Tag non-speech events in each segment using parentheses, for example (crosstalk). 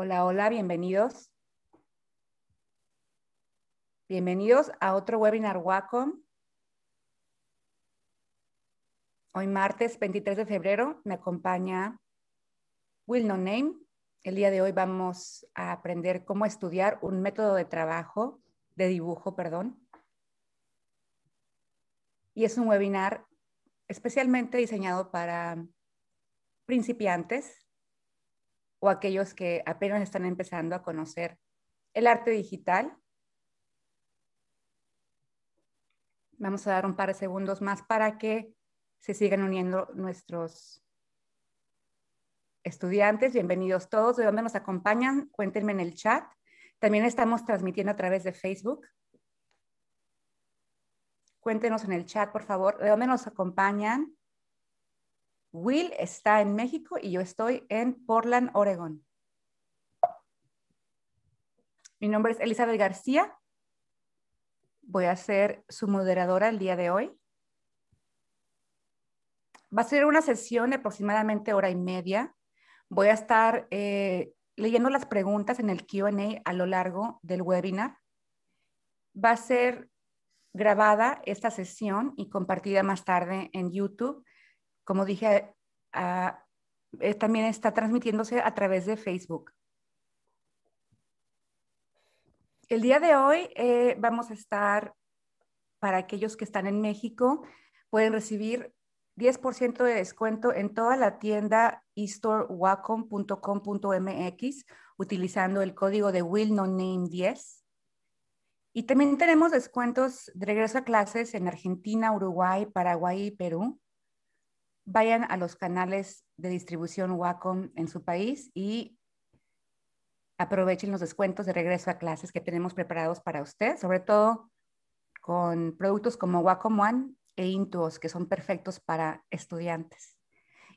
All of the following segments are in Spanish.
Hola, hola, bienvenidos. Bienvenidos a otro webinar Wacom. Hoy martes 23 de febrero me acompaña Will No Name. El día de hoy vamos a aprender cómo estudiar un método de trabajo, de dibujo, perdón. Y es un webinar especialmente diseñado para principiantes o aquellos que apenas están empezando a conocer el arte digital. Vamos a dar un par de segundos más para que se sigan uniendo nuestros estudiantes. Bienvenidos todos. ¿De dónde nos acompañan? Cuéntenme en el chat. También estamos transmitiendo a través de Facebook. Cuéntenos en el chat, por favor, de dónde nos acompañan Will está en México y yo estoy en Portland, Oregon. Mi nombre es Elizabeth García. Voy a ser su moderadora el día de hoy. Va a ser una sesión de aproximadamente hora y media. Voy a estar eh, leyendo las preguntas en el QA a lo largo del webinar. Va a ser grabada esta sesión y compartida más tarde en YouTube como dije, eh, también está transmitiéndose a través de Facebook. El día de hoy eh, vamos a estar, para aquellos que están en México, pueden recibir 10% de descuento en toda la tienda estorewacom.com.mx utilizando el código de willnoname 10. Y también tenemos descuentos de regreso a clases en Argentina, Uruguay, Paraguay y Perú vayan a los canales de distribución Wacom en su país y aprovechen los descuentos de regreso a clases que tenemos preparados para usted, sobre todo con productos como Wacom One e Intuos, que son perfectos para estudiantes.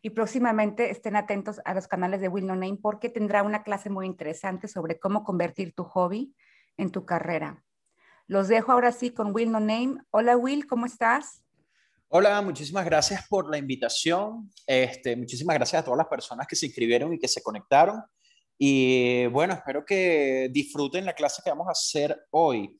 Y próximamente estén atentos a los canales de Will No Name porque tendrá una clase muy interesante sobre cómo convertir tu hobby en tu carrera. Los dejo ahora sí con Will No Name. Hola Will, ¿cómo estás? Hola, muchísimas gracias por la invitación. Este, muchísimas gracias a todas las personas que se inscribieron y que se conectaron. Y bueno, espero que disfruten la clase que vamos a hacer hoy.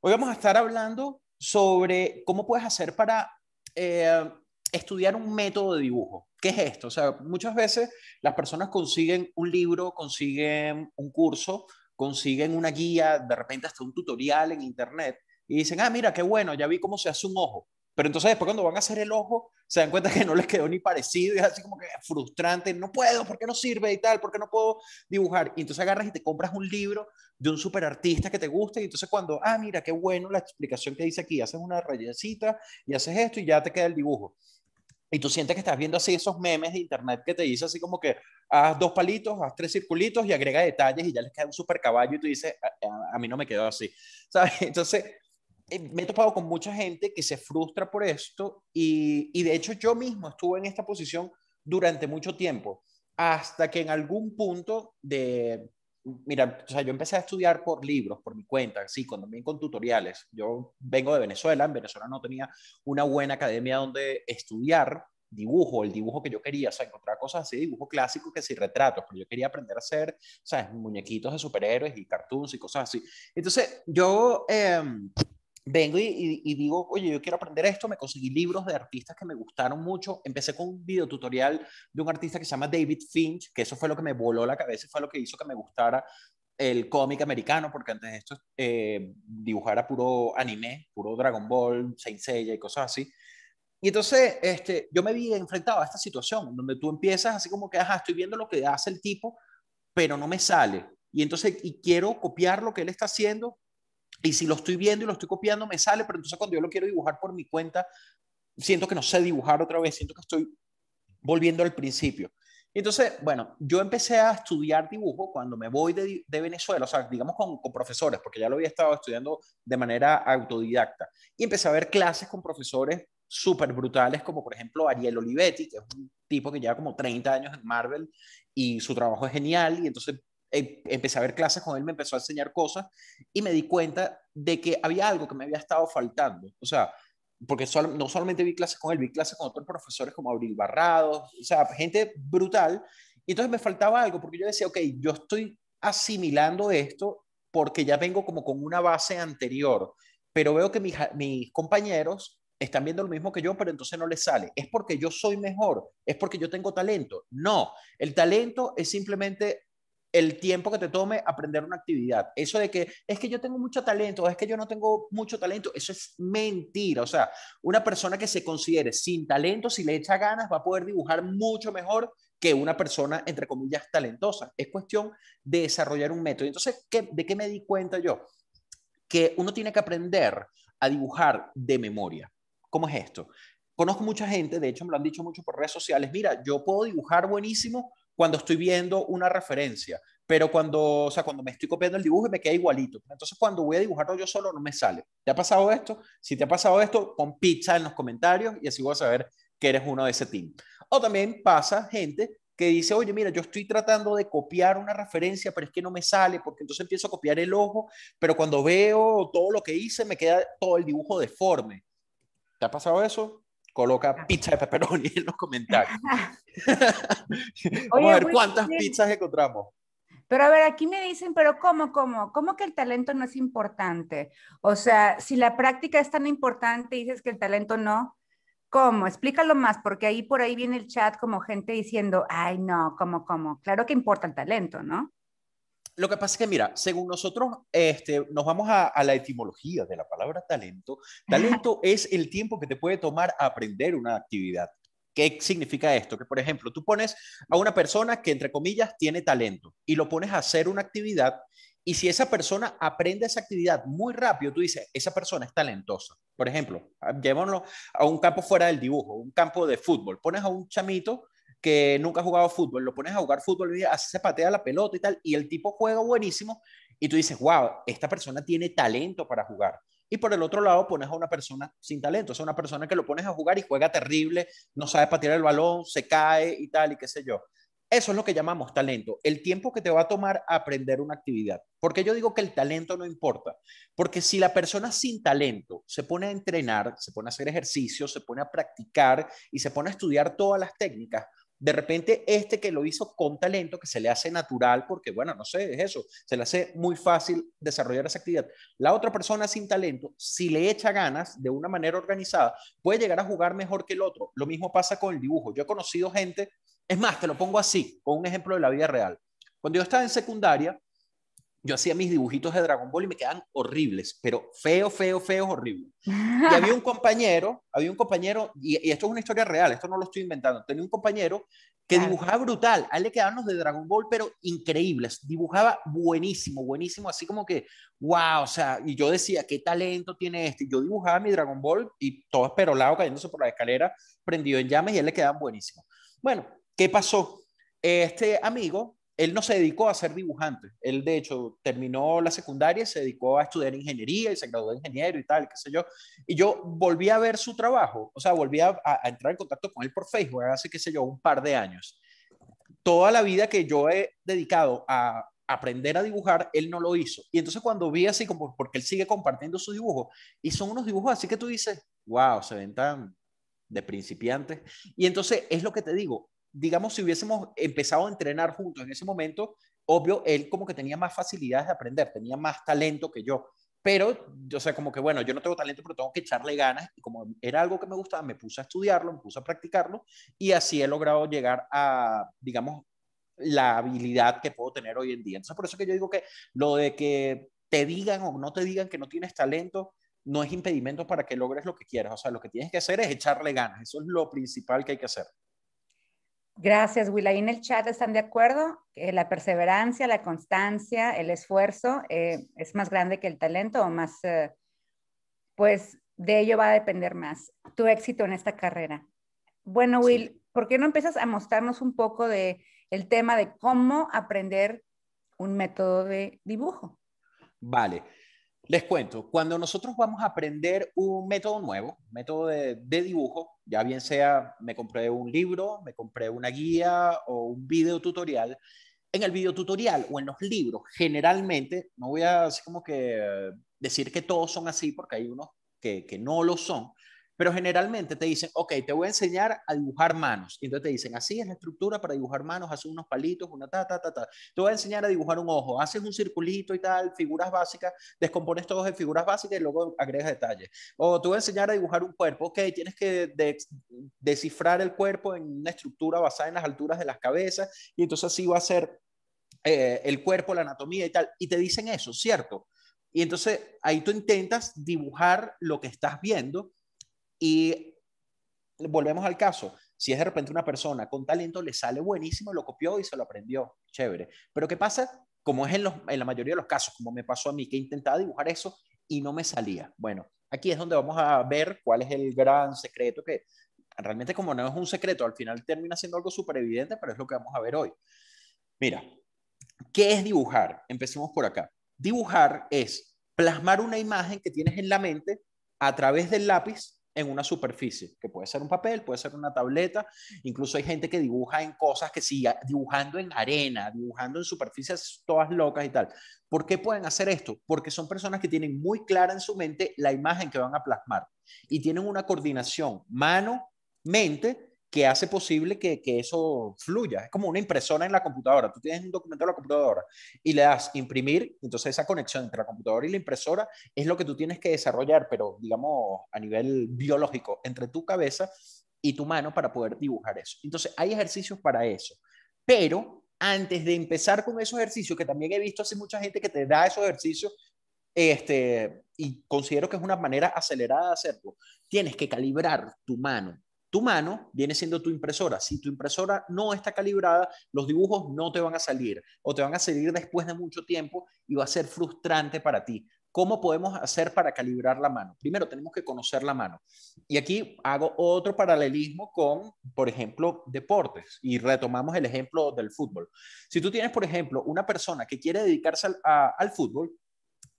Hoy vamos a estar hablando sobre cómo puedes hacer para eh, estudiar un método de dibujo. ¿Qué es esto? O sea, muchas veces las personas consiguen un libro, consiguen un curso, consiguen una guía, de repente hasta un tutorial en internet y dicen, ah, mira, qué bueno, ya vi cómo se hace un ojo. Pero entonces después cuando van a hacer el ojo, se dan cuenta que no les quedó ni parecido y es así como que frustrante, no puedo, ¿por qué no sirve y tal? ¿Por qué no puedo dibujar? Y entonces agarras y te compras un libro de un artista que te guste, y entonces cuando, ah, mira, qué bueno la explicación que dice aquí, haces una rayecita y haces esto y ya te queda el dibujo. Y tú sientes que estás viendo así esos memes de internet que te dice así como que haz dos palitos, haz tres circulitos y agrega detalles y ya les queda un super caballo y tú dices, a, a mí no me quedó así. (laughs) ¿Sabes? Entonces, eh, me he topado con mucha gente que se frustra por esto y, y, de hecho yo mismo estuve en esta posición durante mucho tiempo, hasta que en algún punto de, mira, o sea, yo empecé a estudiar por libros, por mi cuenta, sí, con, también con tutoriales. Yo vengo de Venezuela, en Venezuela no tenía una buena academia donde estudiar dibujo, el dibujo que yo quería, o sea, encontrar cosas así, dibujo clásico que sí retratos, pero yo quería aprender a hacer, ¿sabes? Muñequitos de superhéroes y cartoons y cosas así. Entonces, yo... Em, vengo y, digo, oye, yo quiero aprender esto, me conseguí libros de artistas que me gustaron mucho, empecé con un videotutorial de un artista que se llama David Finch, que eso fue lo que me voló la cabeza, y fue lo que hizo que me gustara el cómic americano, porque antes de esto eh, dibujara puro anime, puro Dragon Ball, Saint Seiya y cosas así. Y entonces este, yo me vi enfrentado a esta situación, donde tú empiezas así como que, ajá, estoy viendo lo que hace el tipo, pero no me sale. Y entonces, y quiero copiar lo que él está haciendo, y si lo estoy viendo y lo estoy copiando, me sale, pero entonces cuando yo lo quiero dibujar por mi cuenta, siento que no sé dibujar otra vez, siento que estoy volviendo al principio. Entonces, bueno, yo empecé a estudiar dibujo cuando me voy de, Venezuela, o sea, digamos con, con, profesores, porque ya lo había estado estudiando de manera autodidacta. Y empecé a ver clases con profesores súper brutales, como por ejemplo Ariel Olivetti, que es un tipo que lleva como 30 años en Marvel y su trabajo es genial. Y entonces eh, empecé a ver clases con él, me empezó a enseñar cosas y me di cuenta de que había algo que me había estado faltando. O sea, porque no solamente vi clases con él, vi clases con otros profesores como Abril Barrados, o sea, gente brutal. Y entonces me faltaba algo, porque yo decía, ok, yo estoy asimilando esto porque ya vengo como con una base anterior, pero veo que mis compañeros están viendo lo mismo que yo, pero entonces no les sale. ¿Es porque yo soy mejor? ¿Es porque yo tengo talento? No, el talento es simplemente el tiempo que te tome aprender una actividad. Eso de que es que yo tengo mucho talento, es que yo no tengo mucho talento, eso es mentira. O sea, una persona que se considere sin talento, si le echa ganas, va a poder dibujar mucho mejor que una persona, entre comillas, talentosa. Es cuestión de desarrollar un método. Entonces, ¿qué, ¿de qué me di cuenta yo? Que uno tiene que aprender a dibujar de memoria. ¿Cómo es esto? Conozco mucha gente, de hecho me lo han dicho mucho por redes sociales, mira, yo puedo dibujar buenísimo, cuando estoy viendo una referencia, pero cuando, o sea, cuando me estoy copiando el dibujo me queda igualito. Entonces, cuando voy a dibujarlo yo solo, no me sale. ¿Te ha pasado esto? Si te ha pasado esto, pon pizza en los comentarios y así voy a saber que eres uno de ese team. O también pasa gente que dice, oye, mira, yo estoy tratando de copiar una referencia, pero es que no me sale, porque entonces empiezo a copiar el ojo, pero cuando veo todo lo que hice, me queda todo el dibujo deforme. ¿Te ha pasado eso? Coloca ah. pizza de pepperoni en los comentarios. (laughs) Vamos a ver cuántas pizzas encontramos. Pero a ver, aquí me dicen, pero ¿cómo, cómo? ¿Cómo que el talento no es importante? O sea, si la práctica es tan importante y dices que el talento no, ¿cómo? Explícalo más, porque ahí por ahí viene el chat como gente diciendo, ay, no, ¿cómo, cómo? Claro que importa el talento, ¿no? Lo que pasa es que, mira, según nosotros, este, nos vamos a, la etimología de la palabra talento. (laughs) Talento es el tiempo que te puede tomar aprender una actividad. ¿Qué significa esto? Que, por ejemplo, tú pones a una persona que, entre comillas, tiene talento y lo pones a hacer una actividad y si esa persona aprende esa actividad muy rápido, tú dices, esa persona es talentosa. Por ejemplo, llevémoslo a un campo fuera del dibujo, un campo de fútbol. Pones a un chamito que nunca ha jugado fútbol, lo pones a jugar fútbol y se patea la pelota y tal, y el tipo juega buenísimo y tú dices, wow, esta persona tiene talento para jugar. Y por el otro lado pones a una persona sin talento, es una persona que lo pones a jugar y juega terrible, no sabe patear el balón, se cae y tal, y qué sé yo. Eso es lo que llamamos talento, el tiempo que te va a tomar aprender una actividad. Porque yo digo que el talento no importa, porque si la persona sin talento se pone a entrenar, se pone a hacer ejercicios se pone a practicar y se pone a estudiar todas las técnicas, de repente, este que lo hizo con talento, que se le hace natural, porque bueno, no sé, es eso, se le hace muy fácil desarrollar esa actividad. La otra persona sin talento, si le echa ganas de una manera organizada, puede llegar a jugar mejor que el otro. Lo mismo pasa con el dibujo. Yo he conocido gente, es más, te lo pongo así, con un ejemplo de la vida real. Cuando yo estaba en secundaria, yo hacía mis dibujitos de Dragon Ball y me quedaban horribles, pero feo, feo, feo horrible. Y había un (laughs) compañero, había un compañero, y, esto es una historia real, esto no lo estoy inventando, tenía un compañero que dibujaba brutal, a él le quedaban los de Dragon Ball, pero increíbles, dibujaba buenísimo, buenísimo, así como que, wow, o sea, y yo decía, qué talento tiene este, yo dibujaba mi Dragon Ball y todo perolado cayéndose por la escalera, prendido en llamas y a él le quedaban buenísimo. Bueno, ¿qué pasó? Este amigo él no se dedicó a ser dibujante. Él, de hecho, terminó la secundaria se dedicó a estudiar ingeniería y se graduó de ingeniero y tal, qué sé yo. Y yo volví a ver su trabajo, o sea, volví a, entrar en contacto con él por Facebook hace, qué sé yo, un par de años. Toda la vida que yo he dedicado a aprender a dibujar, él no lo hizo. Y entonces cuando vi así, como porque él sigue compartiendo su dibujo, y son unos dibujos así que tú dices, wow, se ven tan de principiantes. Y entonces es lo que te digo, digamos, si hubiésemos empezado a entrenar juntos en ese momento, obvio, él como que tenía más facilidades de aprender, tenía más talento que yo. Pero, o sea, como que bueno, yo no tengo talento, pero tengo que echarle ganas. Y como era algo que me gustaba, me puse a estudiarlo, me puse a practicarlo. Y así he logrado llegar a, digamos, la habilidad que puedo tener hoy en día. Entonces, por eso que yo digo que lo de que te digan o no te digan que no tienes talento, no es impedimento para que logres lo que quieras. O sea, lo que tienes que hacer es echarle ganas. Eso es lo principal que hay que hacer. Gracias, Will. Ahí en el chat están de acuerdo que eh, la perseverancia, la constancia, el esfuerzo eh, es más grande que el talento o más, eh, pues de ello va a depender más tu éxito en esta carrera. Bueno, Will, ¿por qué no empiezas a mostrarnos un poco de el tema de cómo aprender un método de dibujo? Vale. Les cuento, cuando nosotros vamos a aprender un método nuevo, método de, dibujo, ya bien sea me compré un libro, me compré una guía o un video tutorial, en el video tutorial o en los libros, generalmente, no voy a que eh, decir que todos son así porque hay unos que no lo son, pero generalmente te dicen, ok, te voy a enseñar a dibujar manos. Y entonces te dicen, así es la estructura para dibujar manos, haces unos palitos, una ta, ta, ta, ta. Te voy a enseñar a dibujar un ojo, haces un circulito y tal, figuras básicas, descompones todos en figuras básicas y luego agregas detalles. O te voy a enseñar a dibujar un cuerpo, ok, tienes que descifrar el cuerpo en una estructura basada en las alturas de las cabezas y entonces así va a ser eh, el cuerpo, la anatomía y tal. Y te dicen eso, ¿cierto? Y entonces ahí tú intentas dibujar lo que estás viendo y volvemos al caso. Si es de repente una persona con talento, le sale buenísimo, lo copió y se lo aprendió. Chévere. Pero ¿qué pasa? Como es en, la mayoría de los casos, como me pasó a mí, que intentaba dibujar eso y no me salía. Bueno, aquí es donde vamos a ver cuál es el gran secreto que realmente como no es un secreto, al final termina siendo algo súper evidente, pero es lo que vamos a ver hoy. Mira, ¿qué es dibujar? Empecemos por acá. Dibujar es plasmar una imagen que tienes en la mente a través del lápiz en una superficie, que puede ser un papel, puede ser una tableta, incluso hay gente que dibuja en cosas que siga dibujando en arena, dibujando en superficies todas locas y tal. ¿Por qué pueden hacer esto? Porque son personas que tienen muy clara en su mente la imagen que van a plasmar y tienen una coordinación mano-mente que hace posible que, eso fluya. Es como una impresora en la computadora. Tú tienes un documento en la computadora y le das imprimir, entonces esa conexión entre la computadora y la impresora es lo que tú tienes que desarrollar, pero digamos a nivel biológico, entre tu cabeza y tu mano para poder dibujar eso. Entonces hay ejercicios para eso, pero antes de empezar con esos ejercicios, que también he visto hace mucha gente que te da esos ejercicios, este, y considero que es una manera acelerada de hacerlo, tienes que calibrar tu mano tu mano viene siendo tu impresora. Si tu impresora no está calibrada, los dibujos no te van a salir o te van a salir después de mucho tiempo y va a ser frustrante para ti. ¿Cómo podemos hacer para calibrar la mano? Primero tenemos que conocer la mano. Y aquí hago otro paralelismo con, por ejemplo, deportes. Y retomamos el ejemplo del fútbol. Si tú tienes, por ejemplo, una persona que quiere dedicarse al, fútbol,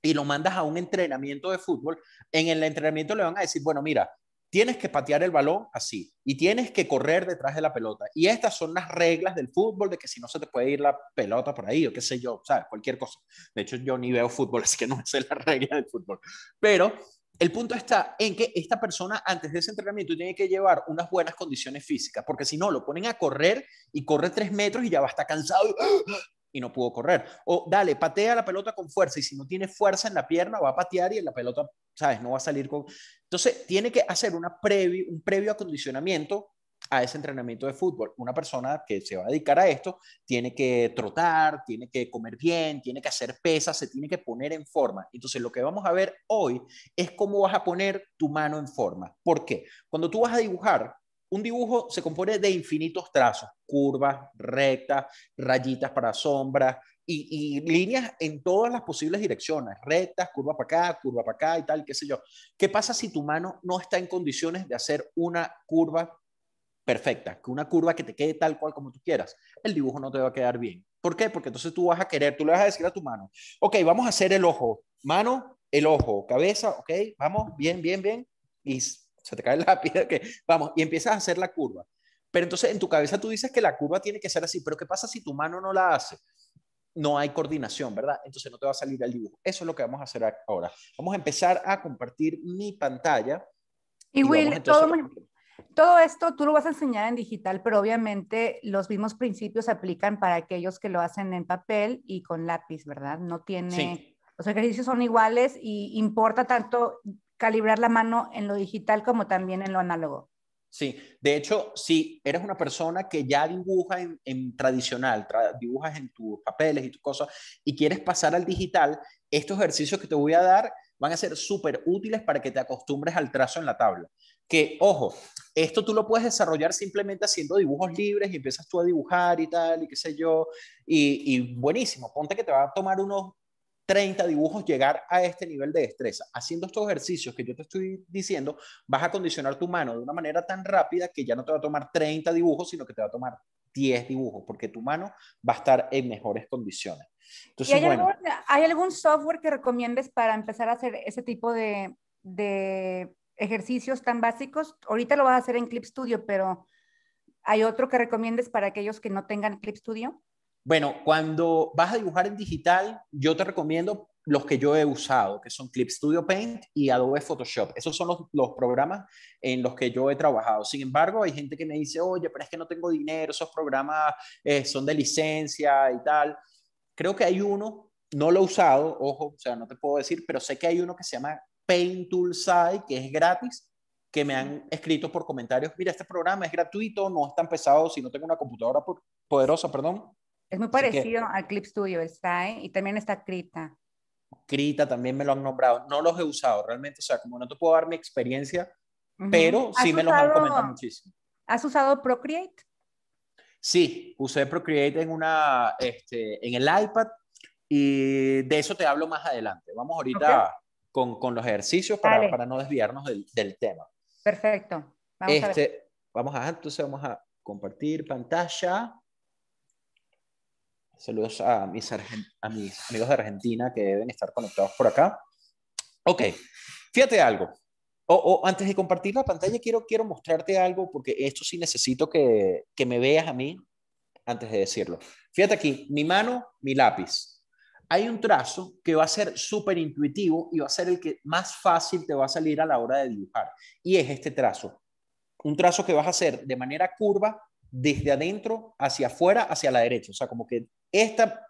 y lo mandas a un entrenamiento de fútbol, en el entrenamiento le van a decir, bueno, mira, Tienes que patear el balón así y tienes que correr detrás de la pelota. Y estas son las reglas del fútbol de que si no se te puede ir la pelota por ahí o qué sé yo, ¿sabes? Cualquier cosa. De hecho, yo ni veo fútbol, (laughs) así que no sé las reglas del fútbol. Pero el punto está en que esta persona antes de ese entrenamiento tiene que llevar unas buenas condiciones físicas, porque si no, lo ponen a correr y corre tres metros y ya va a estar cansado. ¡ah! y no pudo correr. O dale, patea la pelota con fuerza y si no tiene fuerza en la pierna va a patear y la pelota, ¿sabes? No va a salir con... Entonces, tiene que hacer una un previo acondicionamiento a ese entrenamiento de fútbol. Una persona que se va a dedicar a esto tiene que trotar, tiene que comer bien, tiene que hacer pesas, se tiene que poner en forma. Entonces, lo que vamos a ver hoy es cómo vas a poner tu mano en forma. ¿Por qué? Cuando tú vas a dibujar, un dibujo se compone de infinitos trazos, curvas, rectas, rayitas para sombras y, líneas en todas las posibles direcciones, rectas, curva para acá, curva para acá y tal, qué sé yo. ¿Qué pasa si tu mano no está en condiciones de hacer una curva perfecta, que una curva que te quede tal cual como tú quieras? El dibujo no te va a quedar bien. ¿Por qué? Porque entonces tú vas a querer, tú le vas a decir a tu mano, ok, vamos a hacer el ojo, mano, el ojo, cabeza, ok, vamos, bien, bien, bien, y se te cae el lápiz, que (laughs) vamos, y empiezas a hacer la curva. Pero entonces en tu cabeza tú dices que la curva tiene que ser así, pero ¿qué pasa si tu mano no la hace? No hay coordinación, ¿verdad? Entonces no te va a salir el dibujo. Eso es lo que vamos a hacer ahora. Vamos a empezar a compartir mi pantalla. Y, Will, todo, todo, esto tú lo vas a enseñar en digital, pero obviamente los mismos principios se aplican para aquellos que lo hacen en papel y con lápiz, ¿verdad? No tiene... Los ejercicios son iguales y importa tanto calibrar la mano en lo digital como también en lo análogo. Sí, de hecho, si eres una persona que ya dibuja en, tradicional, dibujas en tus papeles y tus cosas, y quieres pasar al digital, estos ejercicios que te voy a dar van a ser súper útiles para que te acostumbres al trazo en la tabla. Que, ojo, esto tú lo puedes desarrollar simplemente haciendo dibujos libres y empiezas tú a dibujar y tal, y qué sé yo, y buenísimo, ponte que te va a tomar unos 30 dibujos, llegar a este nivel de destreza. Haciendo estos ejercicios que yo te estoy diciendo, vas a condicionar tu mano de una manera tan rápida que ya no te va a tomar 30 dibujos, sino que te va a tomar 10 dibujos, porque tu mano va a estar en mejores condiciones. Entonces, hay, bueno, algún, hay, algún, software que recomiendes para empezar a hacer ese tipo de, de, ejercicios tan básicos? Ahorita lo vas a hacer en Clip Studio, pero ¿hay otro que recomiendes para aquellos que no tengan Clip Studio? Bueno, cuando vas a dibujar en digital, yo te recomiendo los que yo he usado, que son Clip Studio Paint y Adobe Photoshop. Esos son los, programas en los que yo he trabajado. Sin embargo, hay gente que me dice, oye, pero es que no tengo dinero, esos programas eh, son de licencia y tal. Creo que hay uno, no lo he usado, ojo, o sea, no te puedo decir, pero sé que hay uno que se llama Paint Tool que es gratis, que me han escrito por comentarios, mira, este programa es gratuito, no es tan pesado, si no tengo una computadora poderosa, perdón, es muy parecido al Clip Studio, está, ¿eh? y también está Krita. Krita también me lo han nombrado. No los he usado realmente, o sea, como no te puedo dar mi experiencia, pero sí me los han comentado muchísimo. ¿Has usado Procreate? Sí, usé Procreate en, una, este, en el iPad y de eso te hablo más adelante. Vamos ahorita con, con, los ejercicios para, para no desviarnos del, del, tema. Perfecto. este, Vamos a, entonces vamos a compartir pantalla. Saludos a mis, amigos de Argentina que deben estar conectados por acá. Ok, fíjate algo. O, antes de compartir la pantalla, quiero, quiero mostrarte algo porque esto sí necesito que, que me veas a mí antes de decirlo. Fíjate aquí, mi mano, mi lápiz. Hay un trazo que va a ser súper intuitivo y va a ser el que más fácil te va a salir a la hora de dibujar. Y es este trazo. Un trazo que vas a hacer de manera curva desde adentro hacia afuera, hacia la derecha. O sea, como que esta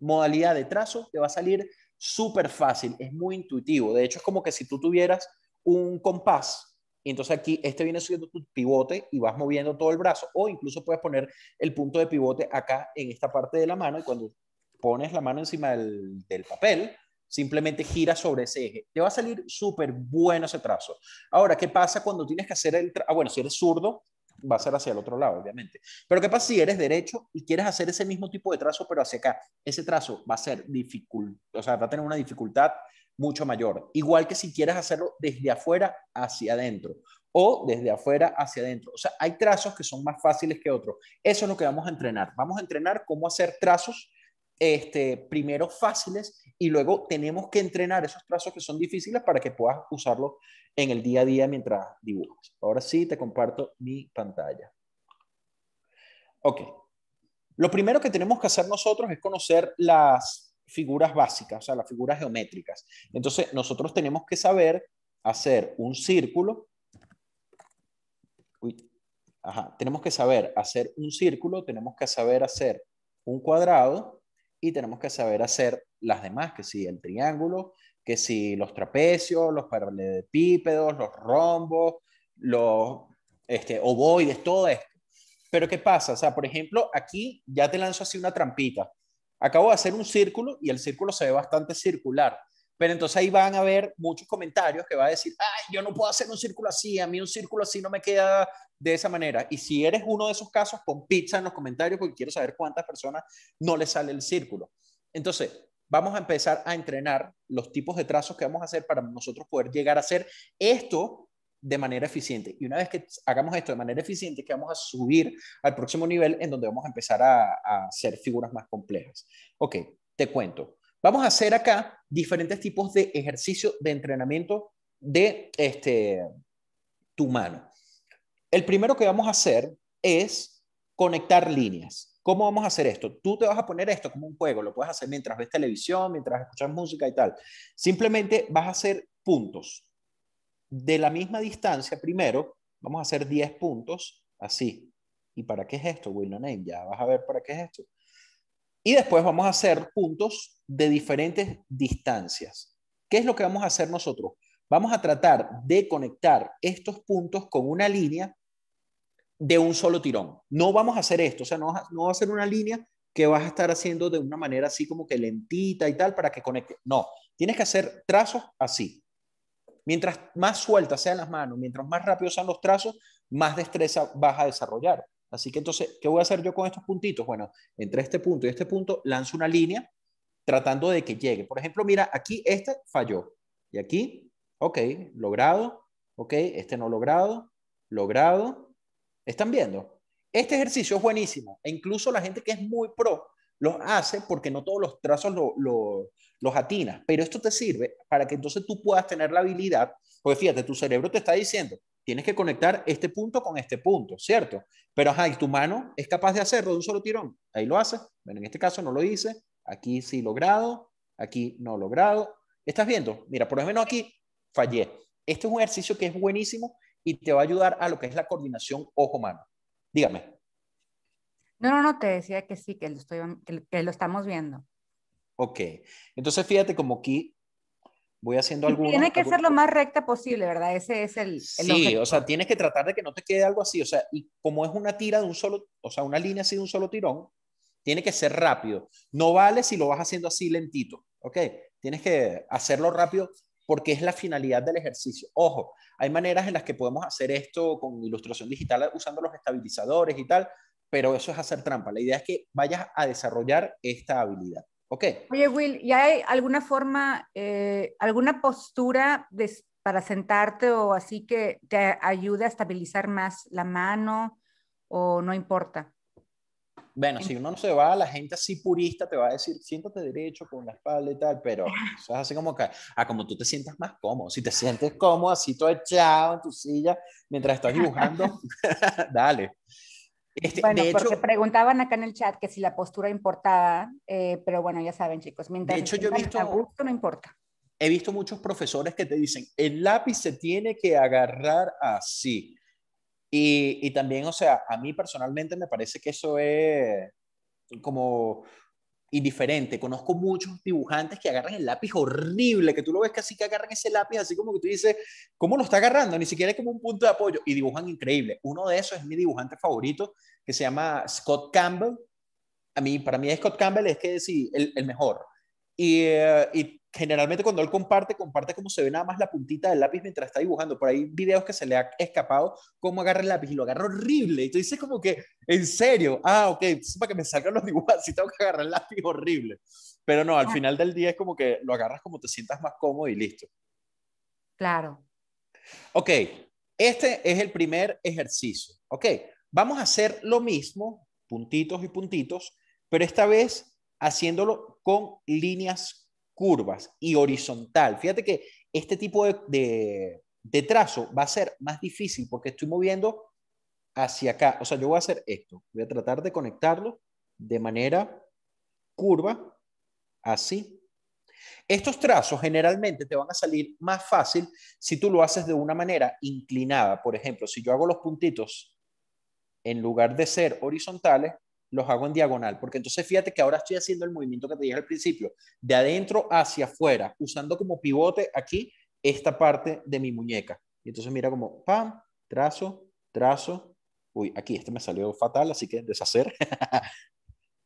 modalidad de trazo te va a salir súper fácil, es muy intuitivo. De hecho, es como que si tú tuvieras un compás y entonces aquí este viene subiendo tu pivote y vas moviendo todo el brazo o incluso puedes poner el punto de pivote acá en esta parte de la mano y cuando pones la mano encima del, papel, simplemente gira sobre ese eje. Te va a salir súper bueno ese trazo. Ahora, ¿qué pasa cuando tienes que hacer el... Ah, bueno, si eres zurdo, va a ser hacia el otro lado, obviamente. Pero ¿qué pasa si eres derecho y quieres hacer ese mismo tipo de trazo, pero hacia acá? Ese trazo va a ser difícil, o sea, va a tener una dificultad mucho mayor. Igual que si quieres hacerlo desde afuera hacia adentro o desde afuera hacia adentro. O sea, hay trazos que son más fáciles que otros. Eso es lo que vamos a entrenar. Vamos a entrenar cómo hacer trazos este, primero fáciles y luego tenemos que entrenar esos trazos que son difíciles para que puedas usarlos en el día a día mientras dibujas. Ahora sí, te comparto mi pantalla. Ok. Lo primero que tenemos que hacer nosotros es conocer las figuras básicas, o sea, las figuras geométricas. Entonces, nosotros tenemos que saber hacer un círculo. tenemos que saber hacer un círculo, tenemos que saber hacer un cuadrado, tenemos que saber hacer las demás, que si el triángulo, que si los trapecios, los paralelepípedos, los rombos, los este, ovoides, todo esto. Pero ¿qué pasa? O sea, por ejemplo, aquí ya te lanzo así una trampita. Acabo de hacer un círculo y el círculo se ve bastante circular. Pero entonces ahí van a haber muchos comentarios que va a decir, ay, yo no puedo hacer un círculo así, a mí un círculo así no me queda de esa manera. Y si eres uno de esos casos, pon pizza en los comentarios porque quiero saber cuántas personas no le sale el círculo. Entonces, vamos a empezar a entrenar los tipos de trazos que vamos a hacer para nosotros poder llegar a hacer esto de manera eficiente. Y una vez que hagamos esto de manera eficiente, que vamos a subir al próximo nivel en donde vamos a empezar a, a hacer figuras más complejas. Ok, te cuento. Vamos a hacer acá diferentes tipos de ejercicio de entrenamiento de este, tu mano. El primero que vamos a hacer es conectar líneas. ¿Cómo vamos a hacer esto? Tú te vas a poner esto como un juego, lo puedes hacer mientras ves televisión, mientras escuchas música y tal. Simplemente vas a hacer puntos de la misma distancia. Primero, vamos a hacer 10 puntos, así. ¿Y para qué es esto, Will Ya vas a ver para qué es esto. Y después vamos a hacer puntos de diferentes distancias. ¿Qué es lo que vamos a hacer nosotros? Vamos a tratar de conectar estos puntos con una línea de un solo tirón. No vamos a hacer esto, o sea, no, va a ser una línea que vas a estar haciendo de una manera así como que lentita y tal para que conecte. No, tienes que hacer trazos así. Mientras más sueltas sean las manos, mientras más rápidos sean los trazos, más destreza vas a desarrollar. Así que entonces, ¿qué voy a hacer yo con estos puntitos? Bueno, entre este punto y este punto lanzo una línea tratando de que llegue. Por ejemplo, mira, aquí este falló. Y aquí, ok, logrado. Ok, este no logrado. Logrado. ¿Están viendo? Este ejercicio es buenísimo. E incluso la gente que es muy pro lo hace porque no todos los trazos los atinas. Pero esto te sirve para que entonces tú puedas tener la habilidad. Porque fíjate, tu cerebro te está diciendo, Tienes que conectar este punto con este punto, ¿cierto? Pero ajá, y tu mano es capaz de hacerlo de un solo tirón. Ahí lo hace. Bueno, en este caso no lo hice. Aquí sí logrado. Aquí no logrado. ¿Estás viendo? Mira, por lo menos aquí fallé. Este es un ejercicio que es buenísimo y te va a ayudar a lo que es la coordinación ojo-mano. Dígame. No, no, no, te decía que sí, que lo, que lo estamos viendo. Ok. Entonces fíjate como aquí voy haciendo algo. Tiene que ser lo más recta posible, ¿verdad? Ese es el. sí, o sea, tienes que tratar de que no te quede algo así. O sea, y como es una tira de un solo, o sea, una línea así de un solo tirón, tiene que ser rápido. No vale si lo vas haciendo así lentito, ¿ok? Tienes que hacerlo rápido porque es la finalidad del ejercicio. Ojo, hay maneras en las que podemos hacer esto con ilustración digital usando los estabilizadores y tal, pero eso es hacer trampa. La idea es que vayas a desarrollar esta habilidad. Oye, Will, ¿y hay alguna forma, eh, alguna postura para sentarte o así que te ayude a estabilizar más la mano o no importa? Bueno, si uno no se va, la gente así purista te va a decir, siéntate derecho con la espalda y tal, pero (laughs) eso es así como que, a ah, como tú te sientas más cómodo. Si te sientes cómodo, así todo echado en tu silla, mientras estás dibujando, (laughs) dale. Este, bueno, de porque preguntaban acá en el chat que si la postura importaba, eh, pero bueno, ya saben, chicos, mientras de hecho, yo he visto, no importa. He visto muchos profesores que te dicen, el lápiz se tiene que agarrar así. Y, y también, o sea, a mí personalmente me parece que eso es como indiferente. Conozco muchos dibujantes que agarran el lápiz horrible, que tú lo ves casi que agarran ese lápiz, así como que tú dices, ¿cómo lo está agarrando? Ni siquiera es como un punto de apoyo. Y dibujan increíble. Uno de esos es mi dibujante favorito, que se llama Scott Campbell. A mí, para mí Scott Campbell es que sí, el, mejor. y eh, generalmente cuando él comparte, comparte cómo se ve nada más la puntita del lápiz mientras está dibujando. Por ahí videos que se le ha escapado cómo agarra el lápiz y lo agarra horrible. Y tú dices como que, en serio, ah, ok, para que me salgan los dibujos, si (laughs) tengo que agarrar el lápiz horrible. Pero no, al ah. final del día es como que lo agarras como te sientas más cómodo y listo. Claro. Ok, este es el primer ejercicio. Ok, vamos a hacer lo mismo, puntitos y puntitos, pero esta vez haciéndolo con líneas curvas y horizontal. Fíjate que este tipo de, trazo va a ser más difícil porque estoy moviendo hacia acá. O sea, yo voy a hacer esto. Voy a tratar de conectarlo de manera curva, así. Estos trazos generalmente te van a salir más fácil si tú lo haces de una manera inclinada. Por ejemplo, si yo hago los puntitos en lugar de ser horizontales, los hago en diagonal, porque entonces fíjate que ahora estoy haciendo el movimiento que te dije al principio, de adentro hacia afuera, usando como pivote aquí esta parte de mi muñeca. Y entonces mira como, pam, trazo, trazo, uy, aquí este me salió fatal, así que deshacer. (laughs)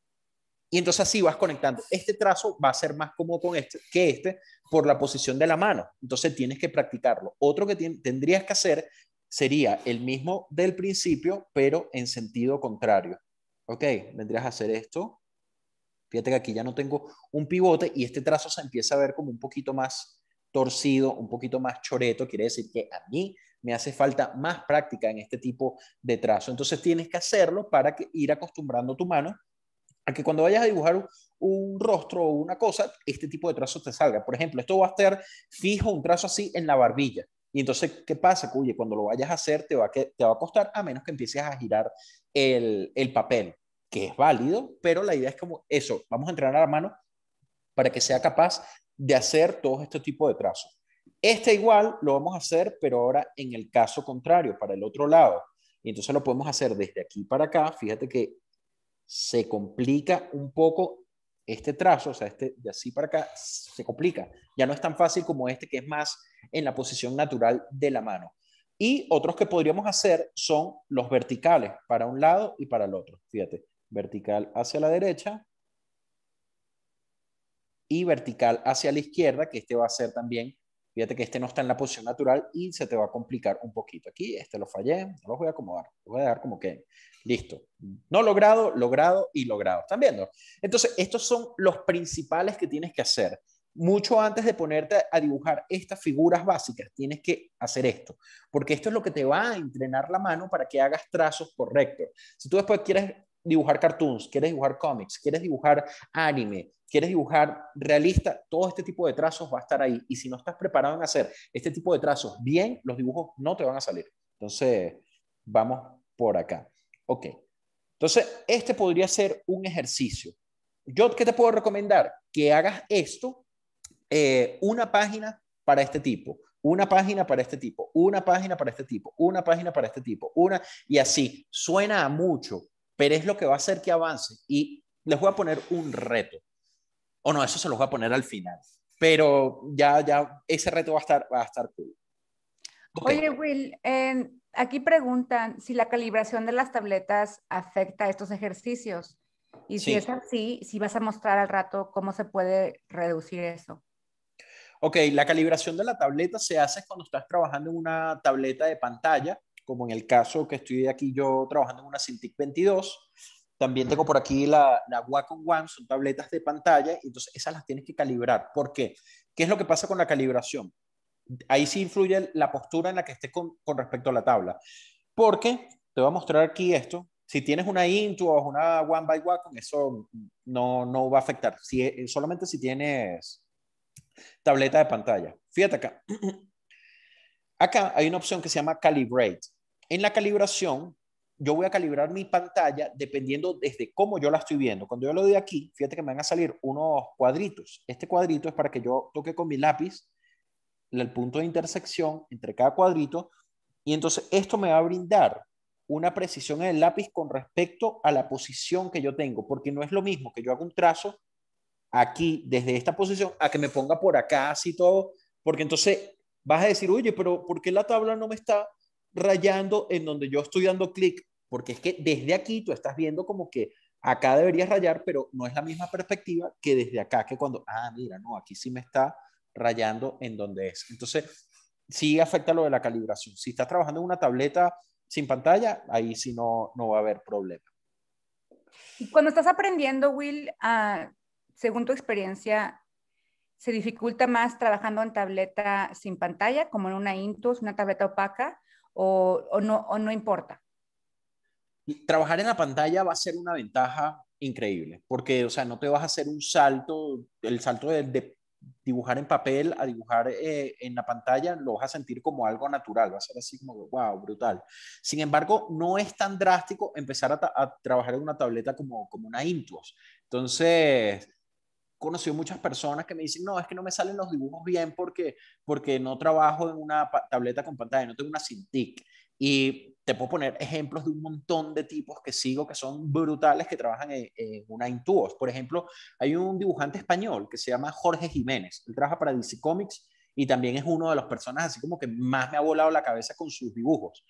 y entonces así vas conectando. Este trazo va a ser más cómodo con este, que este por la posición de la mano. Entonces tienes que practicarlo. Otro que tendrías que hacer sería el mismo del principio, pero en sentido contrario ok, vendrías a hacer esto. Fíjate que aquí ya no tengo un pivote y este trazo se empieza a ver como un poquito más torcido, un poquito más choreto, quiere decir que a mí me hace falta más práctica en este tipo de trazo. Entonces tienes que hacerlo para que ir acostumbrando tu mano a que cuando vayas a dibujar un rostro o una cosa, este tipo de trazo te salga. Por ejemplo, esto va a estar fijo, un trazo así en la barbilla. Y entonces, ¿qué pasa? Oye, cuando lo vayas a hacer te va a, te va a costar a menos que empieces a girar el papel que es válido, pero la idea es como eso, vamos a entrenar a la mano para que sea capaz de hacer todo este tipo de trazos. Este igual lo vamos a hacer, pero ahora en el caso contrario, para el otro lado. Y entonces lo podemos hacer desde aquí para acá. Fíjate que se complica un poco este trazo, o sea, este de así para acá, se complica. Ya no es tan fácil como este que es más en la posición natural de la mano. Y otros que podríamos hacer son los verticales, para un lado y para el otro. Fíjate, vertical hacia la derecha y vertical hacia la izquierda, que este va a ser también, fíjate que este no está en la posición natural y se te va a complicar un poquito. Aquí, este lo fallé, no lo voy a acomodar, Lo voy a dejar como que listo. No logrado, logrado y logrado. ¿Están viendo? Entonces, estos son los principales que tienes que hacer. Mucho antes de ponerte a dibujar estas figuras básicas, tienes que hacer esto, porque esto es lo que te va a entrenar la mano para que hagas trazos correctos. Si tú después quieres dibujar cartoons, quieres dibujar cómics, quieres dibujar anime, quieres dibujar realista, todo este tipo de trazos va a estar ahí. Y si no estás preparado en hacer este tipo de trazos bien, los dibujos no te van a salir. Entonces, vamos por acá. Ok. Entonces, este podría ser un ejercicio. Yo, ¿qué te puedo recomendar? Que hagas esto, eh, una página para este tipo una página para este tipo, una página para este tipo, una página para este tipo, una, y así. Suena a mucho, pero es lo que va a hacer que avance. Y les voy a poner un reto. O no, eso se los voy a poner al final. Pero ya, ya, ese reto va a estar, va a estar Oye, Will, aquí preguntan si la calibración de las tabletas afecta a estos ejercicios. Y si es así, si vas a mostrar al rato cómo se puede reducir eso. Ok, la calibración de la tableta se hace cuando estás trabajando en una tableta de pantalla como en el caso que estoy aquí yo trabajando en una Cintiq 22. También tengo por aquí la, Wacom One, son tabletas de pantalla, y entonces esas las tienes que calibrar. ¿Por qué? ¿Qué es lo que pasa con la calibración? Ahí sí influye la postura en la que estés con, respecto a la tabla. Porque, te voy a mostrar aquí esto, si tienes una Intu o una One by Wacom, eso no, no va a afectar, si, eh, solamente si tienes tableta de pantalla. Fíjate acá. (clears throat) Acá hay una opción que se llama Calibrate. En la calibración, yo voy a calibrar mi pantalla dependiendo desde cómo yo la estoy viendo. Cuando yo lo doy aquí, fíjate que me van a salir unos cuadritos. Este cuadrito es para que yo toque con mi lápiz el punto de intersección entre cada cuadrito y entonces esto me va a brindar una precisión en el lápiz con respecto a la posición que yo tengo, porque no es lo mismo que yo haga un trazo aquí desde esta posición a que me ponga por acá así todo, porque entonces vas a decir, oye, pero ¿por qué la tabla no me está rayando en donde yo estoy dando clic, porque es que desde aquí tú estás viendo como que acá deberías rayar, pero no es la misma perspectiva que desde acá, que cuando, ah, mira, no, aquí sí me está rayando en donde es. Entonces, sí afecta lo de la calibración. Si estás trabajando en una tableta sin pantalla, ahí sí no, va a haber problema. cuando estás aprendiendo, Will, ah, según tu experiencia, ¿se dificulta más trabajando en tableta sin pantalla, como en una Intus, una tableta opaca, o, no, o no importa? Trabajar en la pantalla va a ser una ventaja increíble, porque, o sea, no te vas a hacer un salto, el salto de, dibujar en papel a dibujar eh, en la pantalla, lo vas a sentir como algo natural, va a ser así como, wow, brutal. Sin embargo, no es tan drástico empezar a, trabajar en una tableta como, como una Intuos. Entonces, conocido muchas personas que me dicen, no, es que no me salen los dibujos bien porque, porque no trabajo en una tableta con pantalla, no tengo una Cintiq. Y te puedo poner ejemplos de un montón de tipos que sigo que son brutales que trabajan en, una Intuos. Por ejemplo, hay un dibujante español que se llama Jorge Jiménez. Él trabaja para DC Comics y también es uno de las personas así como que más me ha volado la cabeza con sus dibujos.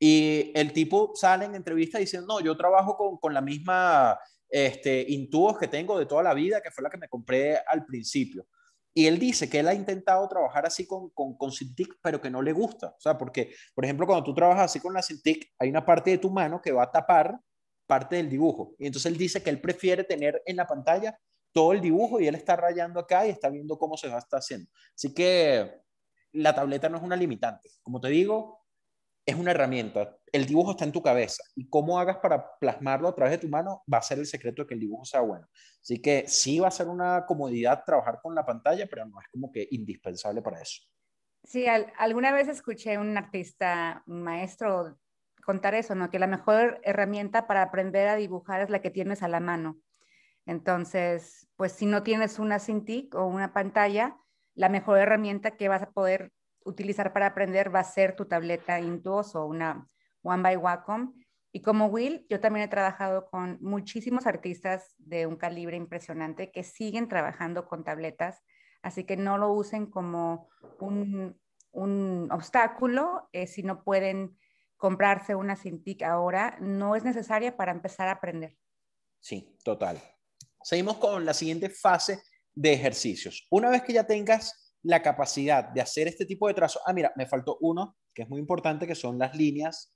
Y el tipo sale en entrevista diciendo, no, yo trabajo con, con la misma este, intubos que tengo de toda la vida, que fue la que me compré al principio. Y él dice que él ha intentado trabajar así con, con, con Cintiq, pero que no le gusta. O sea, porque, por ejemplo, cuando tú trabajas así con la Cintiq, hay una parte de tu mano que va a tapar parte del dibujo. Y entonces él dice que él prefiere tener en la pantalla todo el dibujo y él está rayando acá y está viendo cómo se va a estar haciendo. Así que la tableta no es una limitante. Como te digo, es una herramienta. El dibujo está en tu cabeza y cómo hagas para plasmarlo a través de tu mano va a ser el secreto de que el dibujo sea bueno. Así que sí va a ser una comodidad trabajar con la pantalla, pero no es como que indispensable para eso. Sí, alguna vez escuché a un artista maestro contar eso, ¿no? Que la mejor herramienta para aprender a dibujar es la que tienes a la mano. Entonces, pues si no tienes una Cintiq o una pantalla, la mejor herramienta que vas a poder utilizar para aprender va a ser tu tableta Intuos o una One by Wacom. Y como Will, yo también he trabajado con muchísimos artistas de un calibre impresionante que siguen trabajando con tabletas, así que no lo usen como un, obstáculo eh, si no pueden comprarse una Cintiq ahora, no es necesaria para empezar a aprender. Sí, total. Seguimos con la siguiente fase de ejercicios. Una vez que ya tengas la capacidad de hacer este tipo de trazos. Ah, mira, me faltó uno que es muy importante, que son las líneas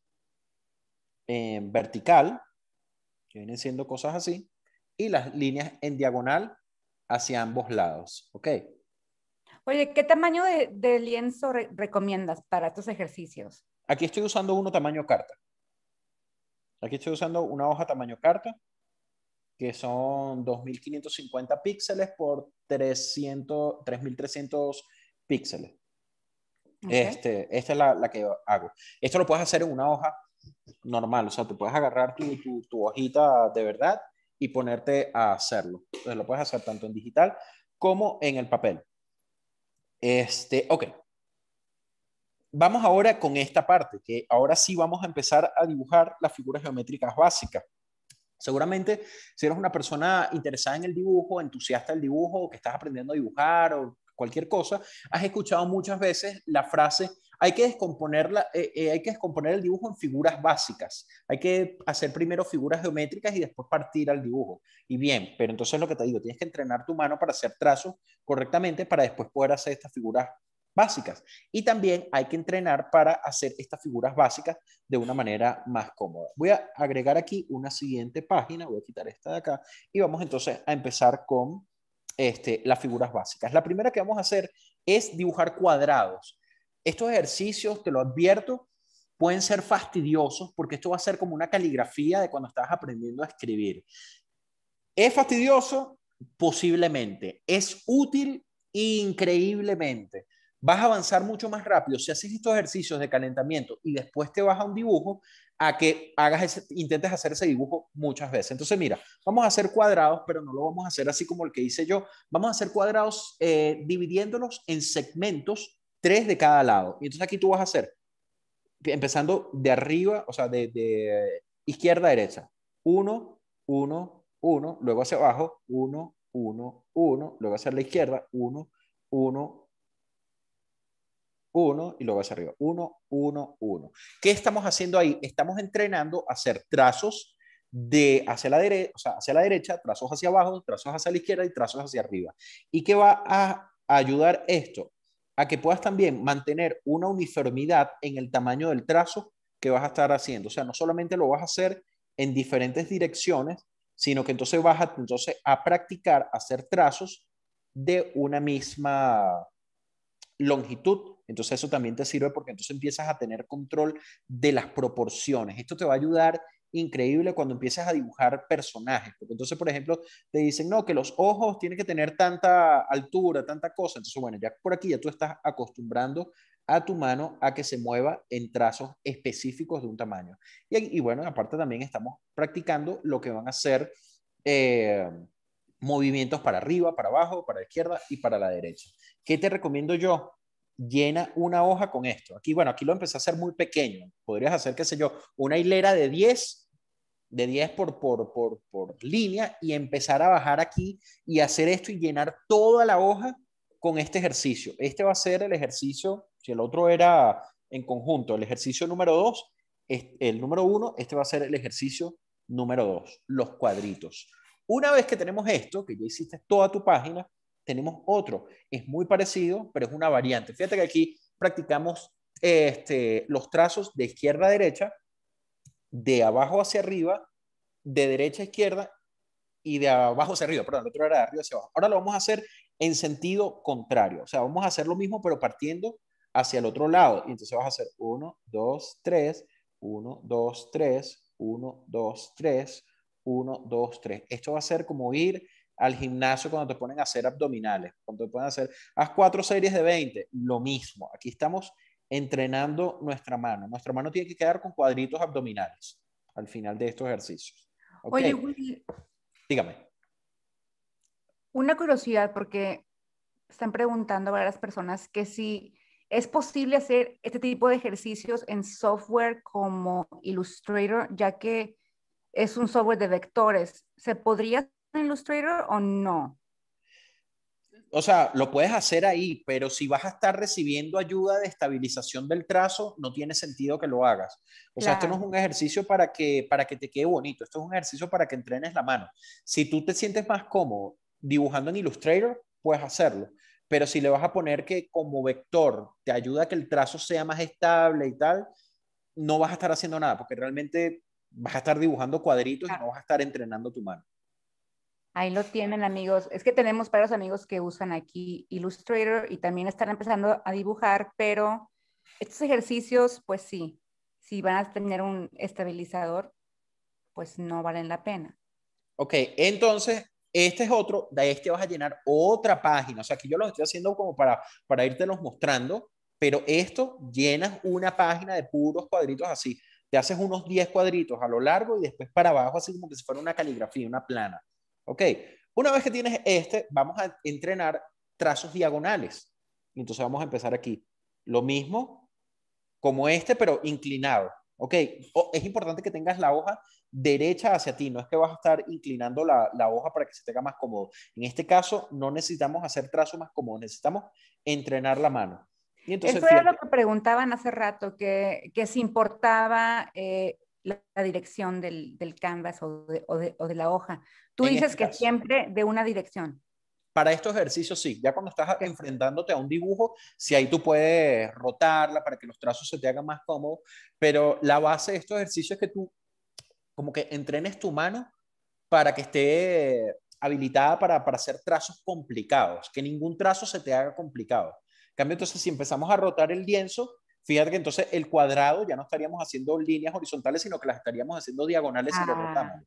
en eh, vertical, que vienen siendo cosas así, y las líneas en diagonal hacia ambos lados. ¿Ok? Oye, ¿qué tamaño de, lienzo recomiendas para estos ejercicios? Aquí estoy usando uno tamaño carta. Aquí estoy usando una hoja tamaño carta que son 2550 píxeles por 300, 3300 píxeles. Este, esta es la, que hago. Esto lo puedes hacer en una hoja normal, o sea, te puedes agarrar tu, hojita de verdad y ponerte a hacerlo. lo puedes hacer tanto en digital como en el papel. Este, ok. Vamos ahora con esta parte, que ahora sí vamos a empezar a dibujar las figuras geométricas básicas. Seguramente, si eres una persona interesada en el dibujo, entusiasta del dibujo, que estás aprendiendo a dibujar o cualquier cosa, has escuchado muchas veces la frase, hay que, descomponer eh, eh, hay que descomponer el dibujo en figuras básicas, hay que hacer primero figuras geométricas y después partir al dibujo. Y bien, pero entonces lo que te digo, tienes que entrenar tu mano para hacer trazos correctamente para después poder hacer estas figuras básicas. Y también hay que entrenar para hacer estas figuras básicas de una manera más cómoda. Voy a agregar aquí una siguiente página, voy a quitar esta de acá y vamos entonces a empezar con este, las figuras básicas. La primera que vamos a hacer es dibujar cuadrados. Estos ejercicios, te lo advierto, pueden ser fastidiosos porque esto va a ser como una caligrafía de cuando estás aprendiendo a escribir. ¿Es fastidioso? Posiblemente. ¿Es útil? Increíblemente vas a avanzar mucho más rápido si haces estos ejercicios de calentamiento y después te vas a un dibujo a que hagas intentes hacer ese dibujo muchas veces. Entonces, mira, vamos a hacer cuadrados, pero no lo vamos a hacer así como el que hice yo. Vamos a hacer cuadrados eh, dividiéndolos en segmentos, tres de cada lado. Y entonces aquí tú vas a hacer, empezando de arriba, o sea, de, izquierda a derecha. Uno, uno, uno, luego hacia abajo, uno, uno, uno, luego hacia la izquierda, uno, uno, 1 y luego hacia arriba. 1, 1, 1. ¿Qué estamos haciendo ahí? Estamos entrenando a hacer trazos de hacia la, derecha, hacia la derecha, trazos hacia abajo, trazos hacia la izquierda y trazos hacia arriba. ¿Y qué va a ayudar esto? A que puedas también mantener una uniformidad en el tamaño del trazo que vas a estar haciendo. O sea, no solamente lo vas a hacer en diferentes direcciones, sino que entonces vas a, entonces, a practicar hacer trazos de una misma longitud entonces eso también te sirve porque entonces empiezas a tener control de las proporciones. Esto te va a ayudar increíble cuando empiezas a dibujar personajes, entonces, por ejemplo, te dicen, no, que los ojos tienen que tener tanta altura, tanta cosa. Entonces, bueno, ya por aquí ya tú estás acostumbrando a tu mano a que se mueva en trazos específicos de un tamaño. Y, bueno, aparte también estamos practicando lo que van a ser eh, movimientos para arriba, para abajo, para la izquierda y para la derecha. ¿Qué te recomiendo yo? llena una hoja con esto. Aquí, bueno, aquí lo empecé a hacer muy pequeño. Podrías hacer, qué sé yo, una hilera de 10, de 10 por, por, por, línea y empezar a bajar aquí y hacer esto y llenar toda la hoja con este ejercicio. Este va a ser el ejercicio, si el otro era en conjunto, el ejercicio número 2, el número 1, este va a ser el ejercicio número 2, los cuadritos. Una vez que tenemos esto, que ya hiciste toda tu página, tenemos otro. Es muy parecido, pero es una variante. Fíjate que aquí practicamos este, los trazos de izquierda a derecha, de abajo hacia arriba, de derecha a izquierda y de abajo hacia arriba, perdón, el otro era de arriba hacia abajo. Ahora lo vamos a hacer en sentido contrario, o sea, vamos a hacer lo mismo pero partiendo hacia el otro lado. Y entonces vas a hacer 1, 2, 3, 1, 2, 3, 1, 2, 3, 1, 2, 3. Esto va a ser como ir al gimnasio cuando te ponen a hacer abdominales, cuando te ponen a hacer, haz cuatro series de 20, lo mismo. Aquí estamos entrenando nuestra mano. Nuestra mano tiene que quedar con cuadritos abdominales al final de estos ejercicios. Oye, Willy, dígame. Una curiosidad, porque están preguntando a varias personas que si es posible hacer este tipo de ejercicios en software como Illustrator, ya que es un software de vectores. ¿Se podría en Illustrator o no? O sea, lo puedes hacer ahí, pero si vas a estar recibiendo ayuda de estabilización del trazo, no tiene sentido que lo hagas. O sea, esto no es un ejercicio para que, para que te quede bonito, esto es un ejercicio para que entrenes la mano. Si tú te sientes más cómodo dibujando en Illustrator, puedes hacerlo. Pero si le vas a poner que como vector te ayuda a que el trazo sea más estable y tal, no vas a estar haciendo nada, porque realmente vas a estar dibujando cuadritos y no vas a estar entrenando tu mano. Ahí lo tienen amigos. Es que tenemos varios amigos que usan aquí Illustrator y también están empezando a dibujar, pero estos ejercicios, pues sí, si van a tener un estabilizador, pues no valen la pena. Ok, entonces este es otro, de este vas a llenar otra página. O sea, que yo los estoy haciendo como para, para los mostrando, pero esto llenas una página de puros cuadritos así. Te haces unos 10 cuadritos a lo largo y después para abajo, así como que si fuera una caligrafía, una plana. ¿Ok? Una vez que tienes este, vamos a entrenar trazos diagonales. Entonces vamos a empezar aquí. Lo mismo como este, pero inclinado. ¿Ok? es importante que tengas la hoja derecha hacia ti. No es que vas a estar inclinando la, hoja para que se te haga más cómodo. En este caso, no necesitamos hacer trazos más cómodos. Necesitamos entrenar la mano. Eso era lo que preguntaban hace rato, que, que se importaba eh, la, dirección del, del canvas o de, la hoja. Tú dices este que siempre de una dirección. Para estos ejercicios sí, ya cuando estás enfrentándote a un dibujo, si ahí tú puedes rotarla para que los trazos se te hagan más cómodos, pero la base de estos ejercicios es que tú como que entrenes tu mano para que esté habilitada para, para hacer trazos complicados, que ningún trazo se te haga complicado. En cambio, entonces si empezamos a rotar el lienzo, Fíjate que entonces el cuadrado ya no estaríamos haciendo líneas horizontales, sino que las estaríamos haciendo diagonales y lo rotamos.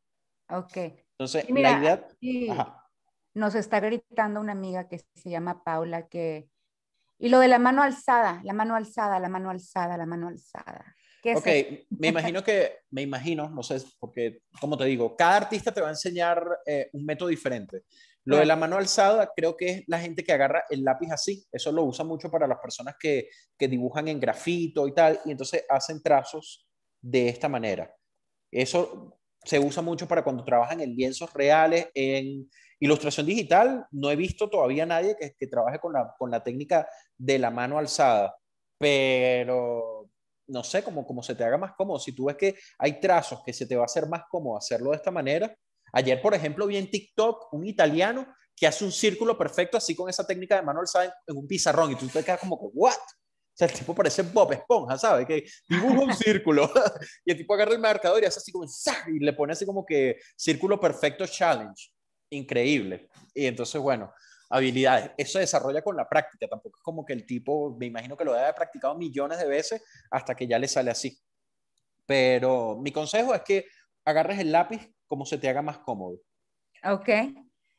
Ok. Entonces, la idea... Nos está gritando una amiga que se llama Paula que... Y lo de la mano alzada, la mano alzada, la mano alzada, la mano alzada. ok, me imagino que, me imagino, no sé, porque, como te digo, cada artista te va a enseñar eh, un método diferente. Lo de la mano alzada creo que es la gente que agarra el lápiz así. Eso lo usa mucho para las personas que, que dibujan en grafito y tal, y entonces hacen trazos de esta manera. Eso se usa mucho para cuando trabajan en lienzos reales, en ilustración digital. No he visto todavía nadie que, que trabaje con la, con la técnica de la mano alzada, pero no sé, cómo como se te haga más cómodo. Si tú ves que hay trazos que se te va a hacer más cómodo hacerlo de esta manera, Ayer, por ejemplo, vi en TikTok un italiano que hace un círculo perfecto así con esa técnica de Manuel Sáenz en un pizarrón y tú te quedas como ¿what? O sea, el tipo parece Bob Esponja, ¿sabes? Que dibuja un círculo (laughs) y el tipo agarra el marcador y hace así como, y le pone así como que círculo perfecto challenge. Increíble. Y entonces, bueno, habilidades. Eso se desarrolla con la práctica. Tampoco es como que el tipo, me imagino que lo haya practicado millones de veces hasta que ya le sale así. Pero mi consejo es que agarres el lápiz como se te haga más cómodo. Ok,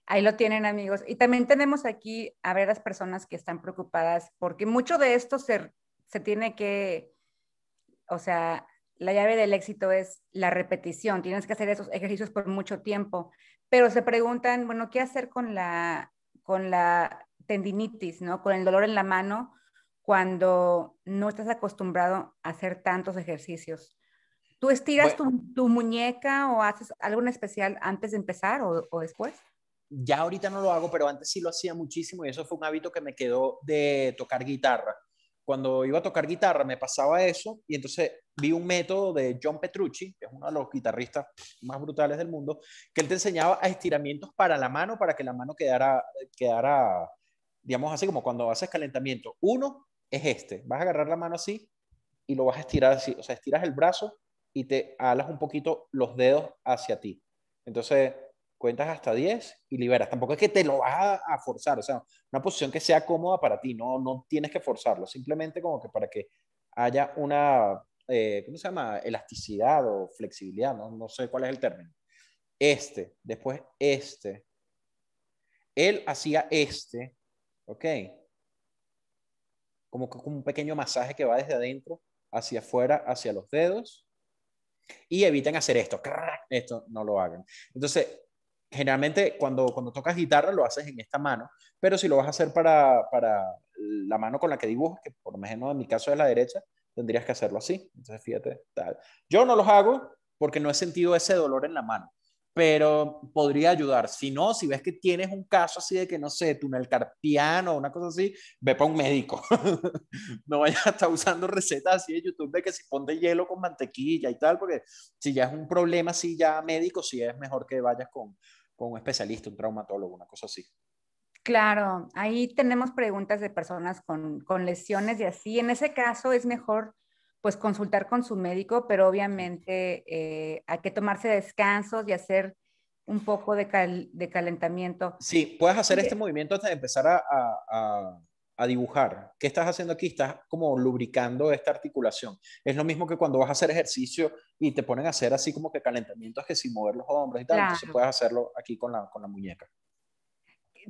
ahí lo tienen amigos. Y también tenemos aquí a ver las personas que están preocupadas, porque mucho de esto se, se tiene que, o sea, la llave del éxito es la repetición, tienes que hacer esos ejercicios por mucho tiempo, pero se preguntan, bueno, ¿qué hacer con la, con la tendinitis, ¿no? Con el dolor en la mano cuando no estás acostumbrado a hacer tantos ejercicios. ¿Tú estiras tu, muñeca o haces algo en especial antes de empezar o, o, después? Ya ahorita no lo hago, pero antes sí lo hacía muchísimo y eso fue un hábito que me quedó de tocar guitarra. Cuando iba a tocar guitarra me pasaba eso y entonces vi un método de John Petrucci, que es uno de los guitarristas más brutales del mundo, que él te enseñaba a estiramientos para la mano para que la mano quedara, quedara digamos así como cuando haces calentamiento. Uno es este, vas a agarrar la mano así y lo vas a estirar así, o sea, estiras el brazo y te alas un poquito los dedos hacia ti. Entonces, cuentas hasta 10 y liberas. Tampoco es que te lo vas a, forzar, o sea, una posición que sea cómoda para ti, no, no tienes que forzarlo, simplemente como que para que haya una, eh, ¿cómo se llama? Elasticidad o flexibilidad, ¿no? sé cuál es el término. Este, después este. Él hacía este, ¿ok? Como, como un pequeño masaje que va desde adentro hacia afuera, hacia los dedos y eviten hacer esto, esto no lo hagan. Entonces, generalmente cuando, cuando tocas guitarra lo haces en esta mano, pero si lo vas a hacer para, para la mano con la que dibujas, que por lo menos en mi caso es la derecha, tendrías que hacerlo así. Entonces, fíjate, tal. Yo no los hago porque no he sentido ese dolor en la mano pero podría ayudar. Si no, si ves que tienes un caso así de que, no sé, túnel carpiano o una cosa así, ve para un médico. (laughs) no vayas a estar usando recetas así de YouTube de que si ponte hielo con mantequilla y tal, porque si ya es un problema así ya médico, sí es mejor que vayas con, con un especialista, un traumatólogo, una cosa así. Claro, ahí tenemos preguntas de personas con, con lesiones y así. En ese caso es mejor pues consultar con su médico, pero obviamente eh, hay que tomarse descansos y hacer un poco de, calentamiento. Sí, puedes hacer este movimiento antes de empezar a, dibujar. ¿Qué estás haciendo aquí? Estás como lubricando esta articulación. Es lo mismo que cuando vas a hacer ejercicio y te ponen a hacer así como que calentamiento, es que sin mover los hombros y tal. Entonces puedes hacerlo aquí con la, con la muñeca.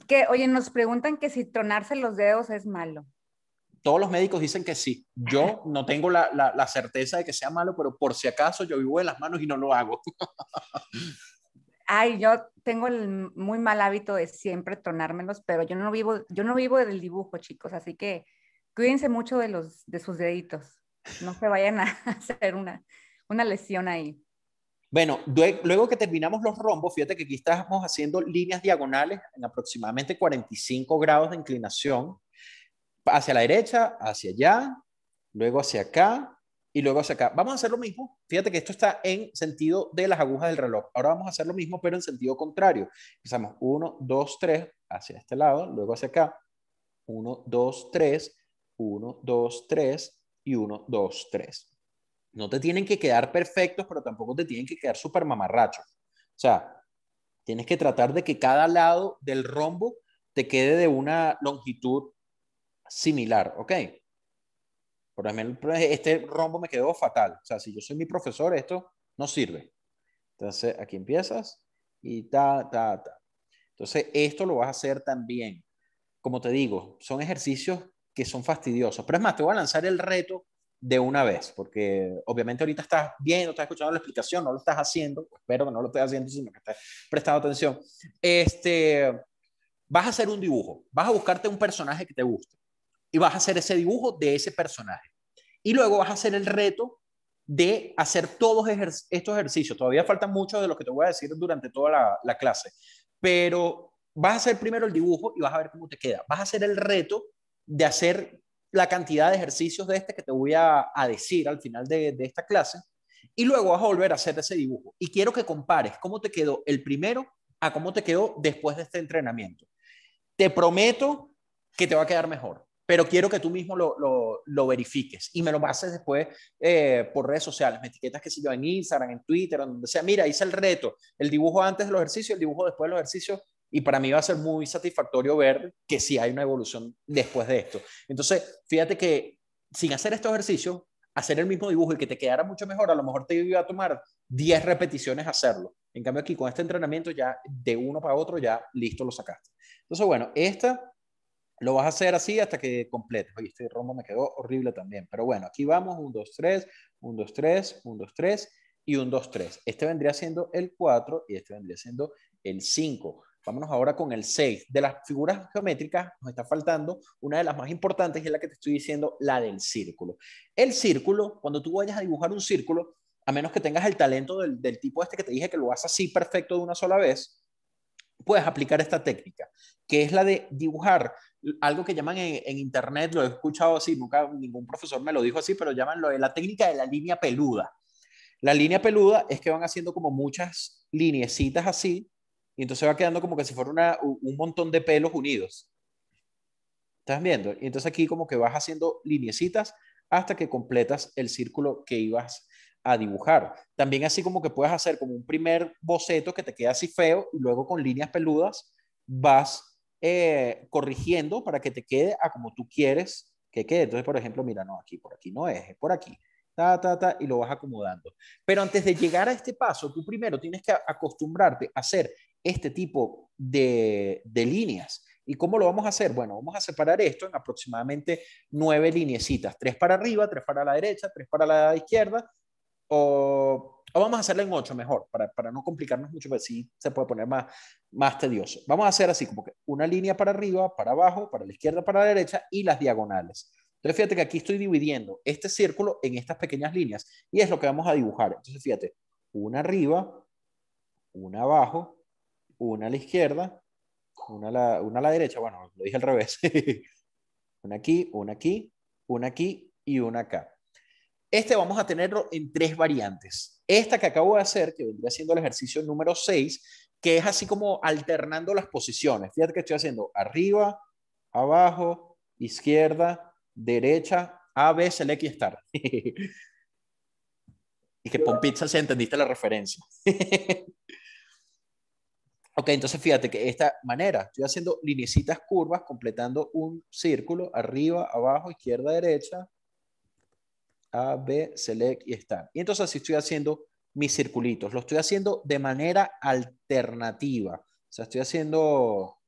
Que, oye, nos preguntan que si tronarse los dedos es malo todos los médicos dicen que sí. Yo no tengo la, la, certeza de que sea malo, pero por si acaso yo vivo de las manos y no lo hago. Ay, yo tengo el muy mal hábito de siempre tronármelos, pero yo no vivo, yo no vivo del dibujo, chicos, así que cuídense mucho de los de sus deditos. No se vayan a (laughs) hacer una, una lesión ahí. Bueno, luego que terminamos los rombos, fíjate que aquí estamos haciendo líneas diagonales en aproximadamente 45 grados de inclinación hacia la derecha, hacia allá, luego hacia acá y luego hacia acá. Vamos a hacer lo mismo. Fíjate que esto está en sentido de las agujas del reloj. Ahora vamos a hacer lo mismo, pero en sentido contrario. Empezamos 1, 2, 3, hacia este lado, luego hacia acá. 1, 2, 3, 1, 2, 3 y 1, 2, 3. No te tienen que quedar perfectos, pero tampoco te tienen que quedar súper mamarrachos. O sea, tienes que tratar de que cada lado del rombo te quede de una longitud similar, ¿ok? Por ejemplo, este rombo me quedó fatal. O sea, si yo soy mi profesor, esto no sirve. Entonces, aquí empiezas y ta, ta, ta. Entonces, esto lo vas a hacer también. Como te digo, son ejercicios que son fastidiosos. Pero es más, te voy a lanzar el reto de una vez, porque obviamente ahorita estás viendo, estás escuchando la explicación, no lo estás haciendo, pues, espero que no lo estés haciendo, sino que estés prestando atención. Este, vas a hacer un dibujo, vas a buscarte un personaje que te guste y vas a hacer ese dibujo de ese personaje. Y luego vas a hacer el reto de hacer todos estos ejercicios. Todavía faltan muchos de los que te voy a decir durante toda la, clase, pero vas a hacer primero el dibujo y vas a ver cómo te queda. Vas a hacer el reto de hacer la cantidad de ejercicios de este que te voy a, decir al final de, de, esta clase y luego vas a volver a hacer ese dibujo. Y quiero que compares cómo te quedó el primero a cómo te quedó después de este entrenamiento. Te prometo que te va a quedar mejor pero quiero que tú mismo lo, verifiques y me lo pases después eh, por redes sociales, me etiquetas que si yo en Instagram, en Twitter, en donde sea, mira, hice el reto, el dibujo antes del ejercicio, el dibujo después del ejercicio, y para mí va a ser muy satisfactorio ver que si hay una evolución después de esto. Entonces, fíjate que sin hacer estos ejercicios, hacer el mismo dibujo y que te quedara mucho mejor, a lo mejor te iba a tomar 10 repeticiones hacerlo. En cambio aquí con este entrenamiento ya de uno para otro ya listo lo sacaste. Entonces, bueno, esta lo vas a hacer así hasta que complete Oye, este rombo me quedó horrible también. Pero bueno, aquí vamos, 1, 2, 3, 1, 2, 3, 1, 2, 3 y 1, 2, 3. Este vendría siendo el 4 y este vendría siendo el 5. Vámonos ahora con el 6. De las figuras geométricas nos está faltando una de las más importantes y es la que te estoy diciendo, la del círculo. El círculo, cuando tú vayas a dibujar un círculo, a menos que tengas el talento del, del tipo este que te dije que lo haces así perfecto de una sola vez, puedes aplicar esta técnica, que es la de dibujar algo que llaman en, internet, lo he escuchado así, nunca ningún profesor me lo dijo así, pero llaman lo de la técnica de la línea peluda. La línea peluda es que van haciendo como muchas lineecitas así, y entonces va quedando como que si fuera un montón de pelos unidos. ¿Estás viendo? Y entonces aquí como que vas haciendo lineecitas hasta que completas el círculo que ibas a dibujar. También así como que puedes hacer como un primer boceto que te queda así feo y luego con líneas peludas vas eh, corrigiendo para que te quede a como tú quieres que quede. Entonces, por ejemplo, mira, no, aquí, por aquí no es, es por aquí. Ta, ta, y lo vas acomodando. Pero antes de llegar a este paso, tú primero tienes que acostumbrarte a hacer este tipo de, de líneas. ¿Y cómo lo vamos a hacer? Bueno, vamos a separar esto en aproximadamente nueve lineecitas tres para arriba, tres para la derecha, tres para la izquierda, o, vamos a hacerla en 8 mejor, para, no complicarnos mucho, pero pues sí se puede poner más, más tedioso. Vamos a hacer así, como que una línea para arriba, para abajo, para la izquierda, para la derecha y las diagonales. Entonces fíjate que aquí estoy dividiendo este círculo en estas pequeñas líneas y es lo que vamos a dibujar. Entonces fíjate, una arriba, una abajo, una a la izquierda, una la, una a la derecha, bueno, lo dije al revés. (laughs) una aquí, una aquí, una aquí y una acá. Este vamos a tenerlo en tres variantes. Esta que acabo de hacer, que vendría siendo el ejercicio número 6, que es así como alternando las posiciones. Fíjate que estoy haciendo arriba, abajo, izquierda, derecha, A, B, select (laughs) y y que pon pizza si entendiste la referencia. (laughs) ok, entonces fíjate que esta manera, estoy haciendo linecitas curvas, completando un círculo, arriba, abajo, izquierda, derecha, a, B, select y start. Y entonces así estoy haciendo mis circulitos. Lo estoy haciendo de manera alternativa. O sea, estoy haciendo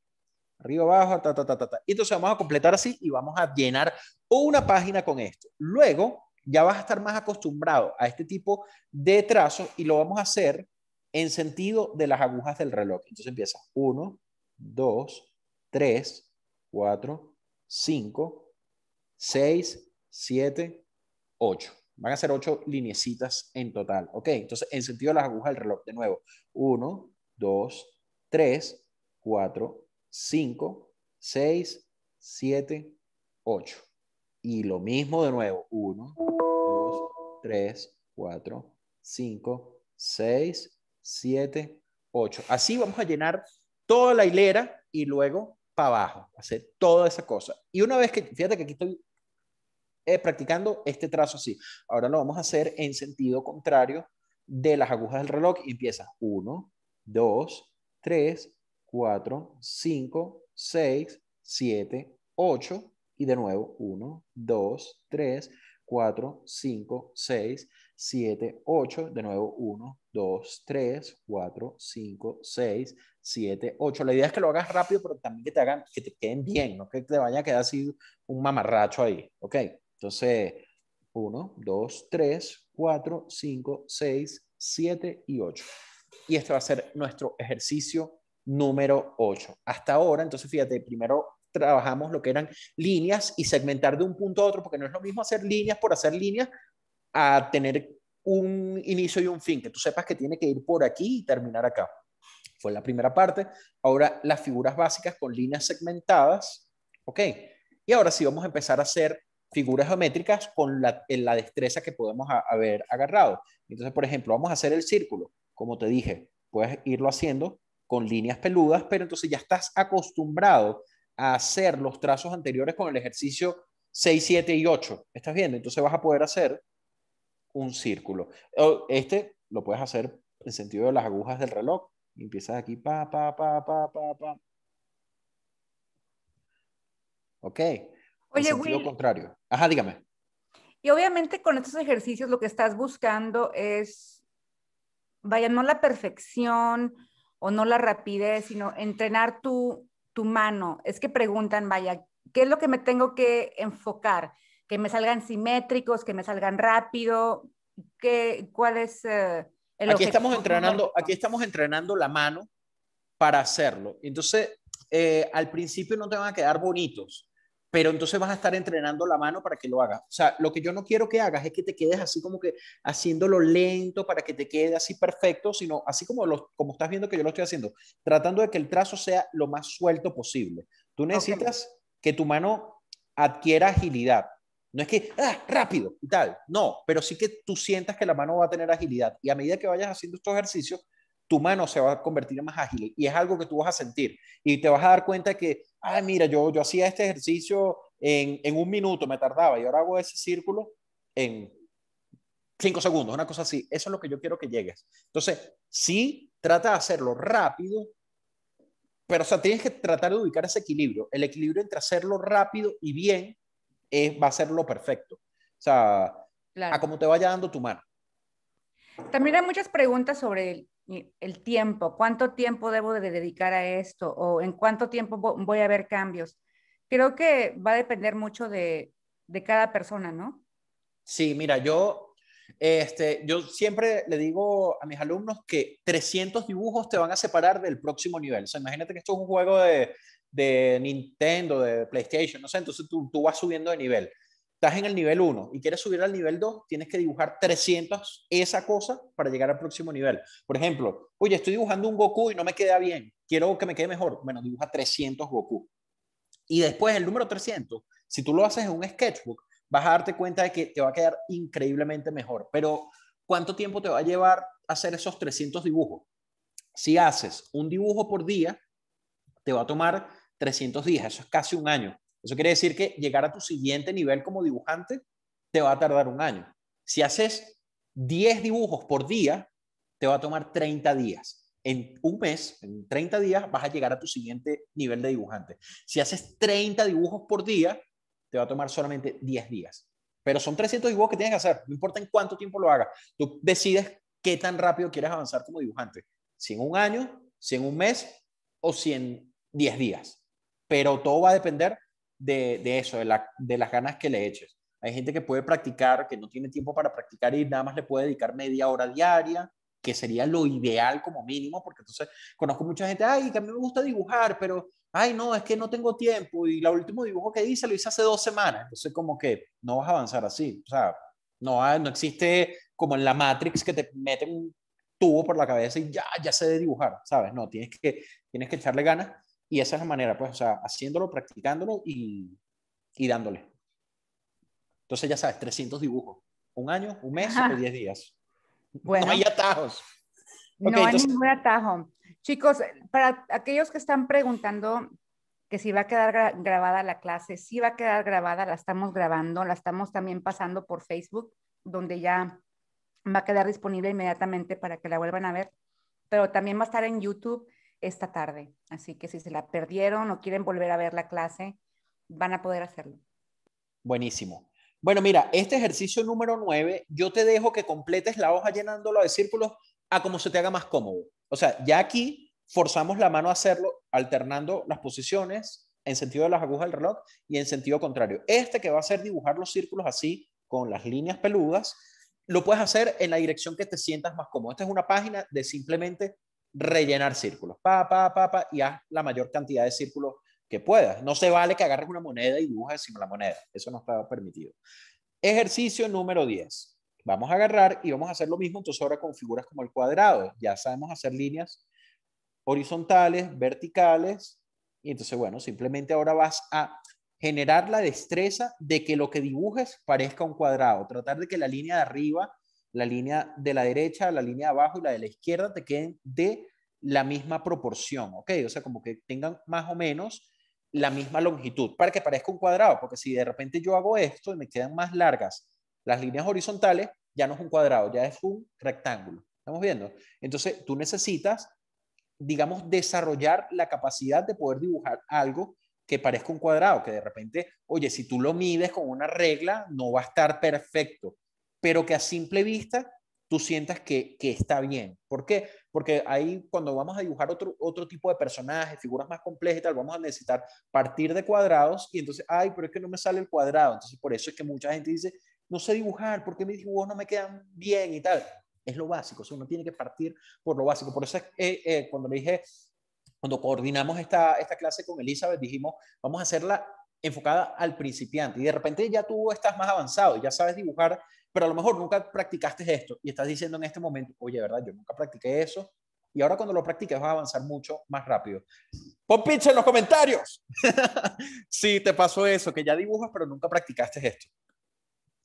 arriba, abajo, ta, ta, ta, ta, ta. Y entonces vamos a completar así y vamos a llenar una página con esto. Luego ya vas a estar más acostumbrado a este tipo de trazos y lo vamos a hacer en sentido de las agujas del reloj. Entonces empieza 1, 2, 3, 4, 5, 6, 7, 8. Van a ser 8 linecitas en total, ¿ok? Entonces, en sentido de las agujas del reloj, de nuevo, 1, 2, 3, 4, 5, 6, 7, 8. Y lo mismo de nuevo, 1, 2, 3, 4, 5, 6, 7, 8. Así vamos a llenar toda la hilera y luego para abajo, hacer toda esa cosa. Y una vez que, fíjate que aquí estoy eh, practicando este trazo así. Ahora lo vamos a hacer en sentido contrario de las agujas del reloj y empieza 1, 2, 3, 4, 5, 6, 7, 8 y de nuevo 1, 2, 3, 4, 5, 6, 7, 8, de nuevo 1, 2, 3, 4, 5, 6, 7, 8. La idea es que lo hagas rápido, pero también que te hagan, que te queden bien, no que te vaya a quedar así un mamarracho ahí, ¿ok? Entonces, 1, 2, 3, 4, 5, 6, 7 y 8. Y este va a ser nuestro ejercicio número 8. Hasta ahora, entonces fíjate, primero trabajamos lo que eran líneas y segmentar de un punto a otro, porque no es lo mismo hacer líneas por hacer líneas a tener un inicio y un fin, que tú sepas que tiene que ir por aquí y terminar acá. Fue la primera parte. Ahora las figuras básicas con líneas segmentadas, ¿ok? Y ahora sí vamos a empezar a hacer figuras geométricas con la, en la destreza que podemos haber agarrado. Entonces, por ejemplo, vamos a hacer el círculo. Como te dije, puedes irlo haciendo con líneas peludas, pero entonces ya estás acostumbrado a hacer los trazos anteriores con el ejercicio 6, 7 y 8. ¿Estás viendo? Entonces vas a poder hacer un círculo. Este lo puedes hacer en sentido de las agujas del reloj. Empiezas aquí, pa, pa, pa, pa, pa, pa. Ok. Oye, Lo contrario. Ajá, dígame. Y obviamente con estos ejercicios lo que estás buscando es, vaya, no la perfección o no la rapidez, sino entrenar tu, tu mano. Es que preguntan, vaya, ¿qué es lo que me tengo que enfocar? Que me salgan simétricos, que me salgan rápido, ¿Qué, ¿cuál es eh, el aquí estamos entrenando Aquí estamos entrenando la mano para hacerlo. Entonces, eh, al principio no te van a quedar bonitos, pero entonces vas a estar entrenando la mano para que lo haga. O sea, lo que yo no quiero que hagas es que te quedes así como que haciéndolo lento para que te quede así perfecto, sino así como, lo, como estás viendo que yo lo estoy haciendo, tratando de que el trazo sea lo más suelto posible. Tú necesitas que tu mano adquiera agilidad. No es que, ah, rápido y tal, no, pero sí que tú sientas que la mano va a tener agilidad. Y a medida que vayas haciendo estos ejercicios, tu mano se va a convertir más ágil y es algo que tú vas a sentir y te vas a dar cuenta que, ah, mira, yo, yo hacía este ejercicio en, un minuto, me tardaba y ahora hago ese círculo en cinco segundos, una cosa así. Eso es lo que yo quiero que llegues. Entonces, sí, trata de hacerlo rápido, pero o sea, tienes que tratar de ubicar ese equilibrio. El equilibrio entre hacerlo rápido y bien es, va a ser lo perfecto. O sea, a cómo te vaya dando tu mano. También hay muchas preguntas sobre el tiempo, cuánto tiempo debo de dedicar a esto o en cuánto tiempo voy a ver cambios. Creo que va a depender mucho de, cada persona, ¿no? Sí, mira, yo, este, yo siempre le digo a mis alumnos que 300 dibujos te van a separar del próximo nivel. O sea, imagínate que esto es un juego de, de Nintendo, de PlayStation, no sé, entonces tú, tú vas subiendo de nivel estás en el nivel 1 y quieres subir al nivel 2, tienes que dibujar 300 esa cosa para llegar al próximo nivel. Por ejemplo, oye, estoy dibujando un Goku y no me queda bien, quiero que me quede mejor. Bueno, dibuja 300 Goku. Y después el número 300, si tú lo haces en un sketchbook, vas a darte cuenta de que te va a quedar increíblemente mejor. Pero, ¿cuánto tiempo te va a llevar hacer esos 300 dibujos? Si haces un dibujo por día, te va a tomar 300 días, eso es casi un año. Eso quiere decir que llegar a tu siguiente nivel como dibujante te va a tardar un año. Si haces 10 dibujos por día, te va a tomar 30 días. En un mes, en 30 días, vas a llegar a tu siguiente nivel de dibujante. Si haces 30 dibujos por día, te va a tomar solamente 10 días. Pero son 300 dibujos que tienes que hacer, no importa en cuánto tiempo lo hagas. Tú decides qué tan rápido quieres avanzar como dibujante. Si en un año, si en un mes o si en 10 días. Pero todo va a depender de, de eso, de, la, de, las ganas que le eches. Hay gente que puede practicar, que no tiene tiempo para practicar y nada más le puede dedicar media hora diaria, que sería lo ideal como mínimo, porque entonces conozco mucha gente, ay, que a mí me gusta dibujar, pero, ay, no, es que no tengo tiempo y el último dibujo que hice lo hice hace dos semanas, entonces como que no vas a avanzar así, o sea, no, no existe como en la Matrix que te meten un tubo por la cabeza y ya, ya sé de dibujar, ¿sabes? No, tienes que, tienes que echarle ganas y esa es la manera, pues, o sea, haciéndolo, practicándolo y, y dándole. Entonces, ya sabes, 300 dibujos. Un año, un mes o 10 días. Bueno, no hay atajos. no hay ningún atajo. Chicos, para aquellos que están preguntando que si va a quedar grabada la clase, sí va a quedar grabada, la estamos grabando, la estamos también pasando por Facebook, donde ya va a quedar disponible inmediatamente para que la vuelvan a ver, pero también va a estar en YouTube esta tarde. Así que si se la perdieron o quieren volver a ver la clase, van a poder hacerlo. Buenísimo. Bueno, mira, este ejercicio número 9, yo te dejo que completes la hoja llenándola de círculos a como se te haga más cómodo. O sea, ya aquí forzamos la mano a hacerlo alternando las posiciones en sentido de las agujas del reloj y en sentido contrario. Este que va a ser dibujar los círculos así con las líneas peludas, lo puedes hacer en la dirección que te sientas más cómodo. Esta es una página de simplemente rellenar círculos, pa, pa, pa, pa, y haz la mayor cantidad de círculos que puedas. No se vale que agarres una moneda y dibujes encima la moneda, eso no está permitido. Ejercicio número 10. Vamos a agarrar y vamos a hacer lo mismo, entonces ahora con figuras como el cuadrado. Ya sabemos hacer líneas horizontales, verticales, y entonces, bueno, simplemente ahora vas a generar la destreza de que lo que dibujes parezca un cuadrado, tratar de que la línea de arriba la línea de la derecha, la línea de abajo y la de la izquierda te queden de la misma proporción, ¿ok? O sea, como que tengan más o menos la misma longitud para que parezca un cuadrado, porque si de repente yo hago esto y me quedan más largas las líneas horizontales, ya no es un cuadrado, ya es un rectángulo. ¿Estamos viendo? Entonces, tú necesitas, digamos, desarrollar la capacidad de poder dibujar algo que parezca un cuadrado, que de repente, oye, si tú lo mides con una regla, no va a estar perfecto, pero que a simple vista tú sientas que, que está bien. ¿Por qué? Porque ahí cuando vamos a dibujar otro, otro tipo de personajes, figuras más complejas y tal, vamos a necesitar partir de cuadrados y entonces, ay, pero es que no me sale el cuadrado. Entonces, por eso es que mucha gente dice, no sé dibujar, porque mis dibujos no me quedan bien y tal? Es lo básico, o uno tiene que partir por lo básico. Por eso eh, eh, cuando le dije, cuando coordinamos esta, esta clase con Elizabeth, dijimos, vamos a hacerla enfocada al principiante. Y de repente ya tú estás más avanzado, ya sabes dibujar pero a lo mejor nunca practicaste esto y estás diciendo en este momento, oye, ¿verdad? Yo nunca practiqué eso. Y ahora cuando lo practiques vas a avanzar mucho más rápido. Pon pizza en los comentarios. si (laughs) sí, te pasó eso, que ya dibujas, pero nunca practicaste esto.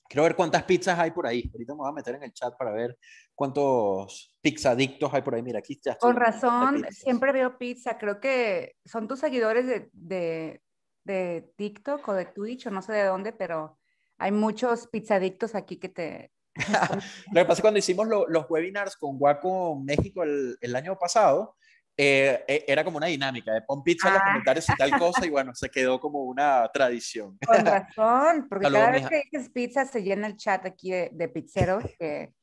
Quiero ver cuántas pizzas hay por ahí. Ahorita me voy a meter en el chat para ver cuántos pizzadictos hay por ahí. Mira, aquí ya. Con razón, siempre veo pizza. Creo que son tus seguidores de, de, de TikTok o de Twitch o no sé de dónde, pero hay muchos pizzadictos aquí que te... (laughs) lo que pasa es cuando hicimos los webinars con Guaco México el, año pasado, eh, e, era como una dinámica de pon pizza en los ah. comentarios y tal cosa, y (laughs) bueno, se quedó como una tradición. Con razón, porque cada vez que dices pizza se llena el chat aquí de, pizzeros que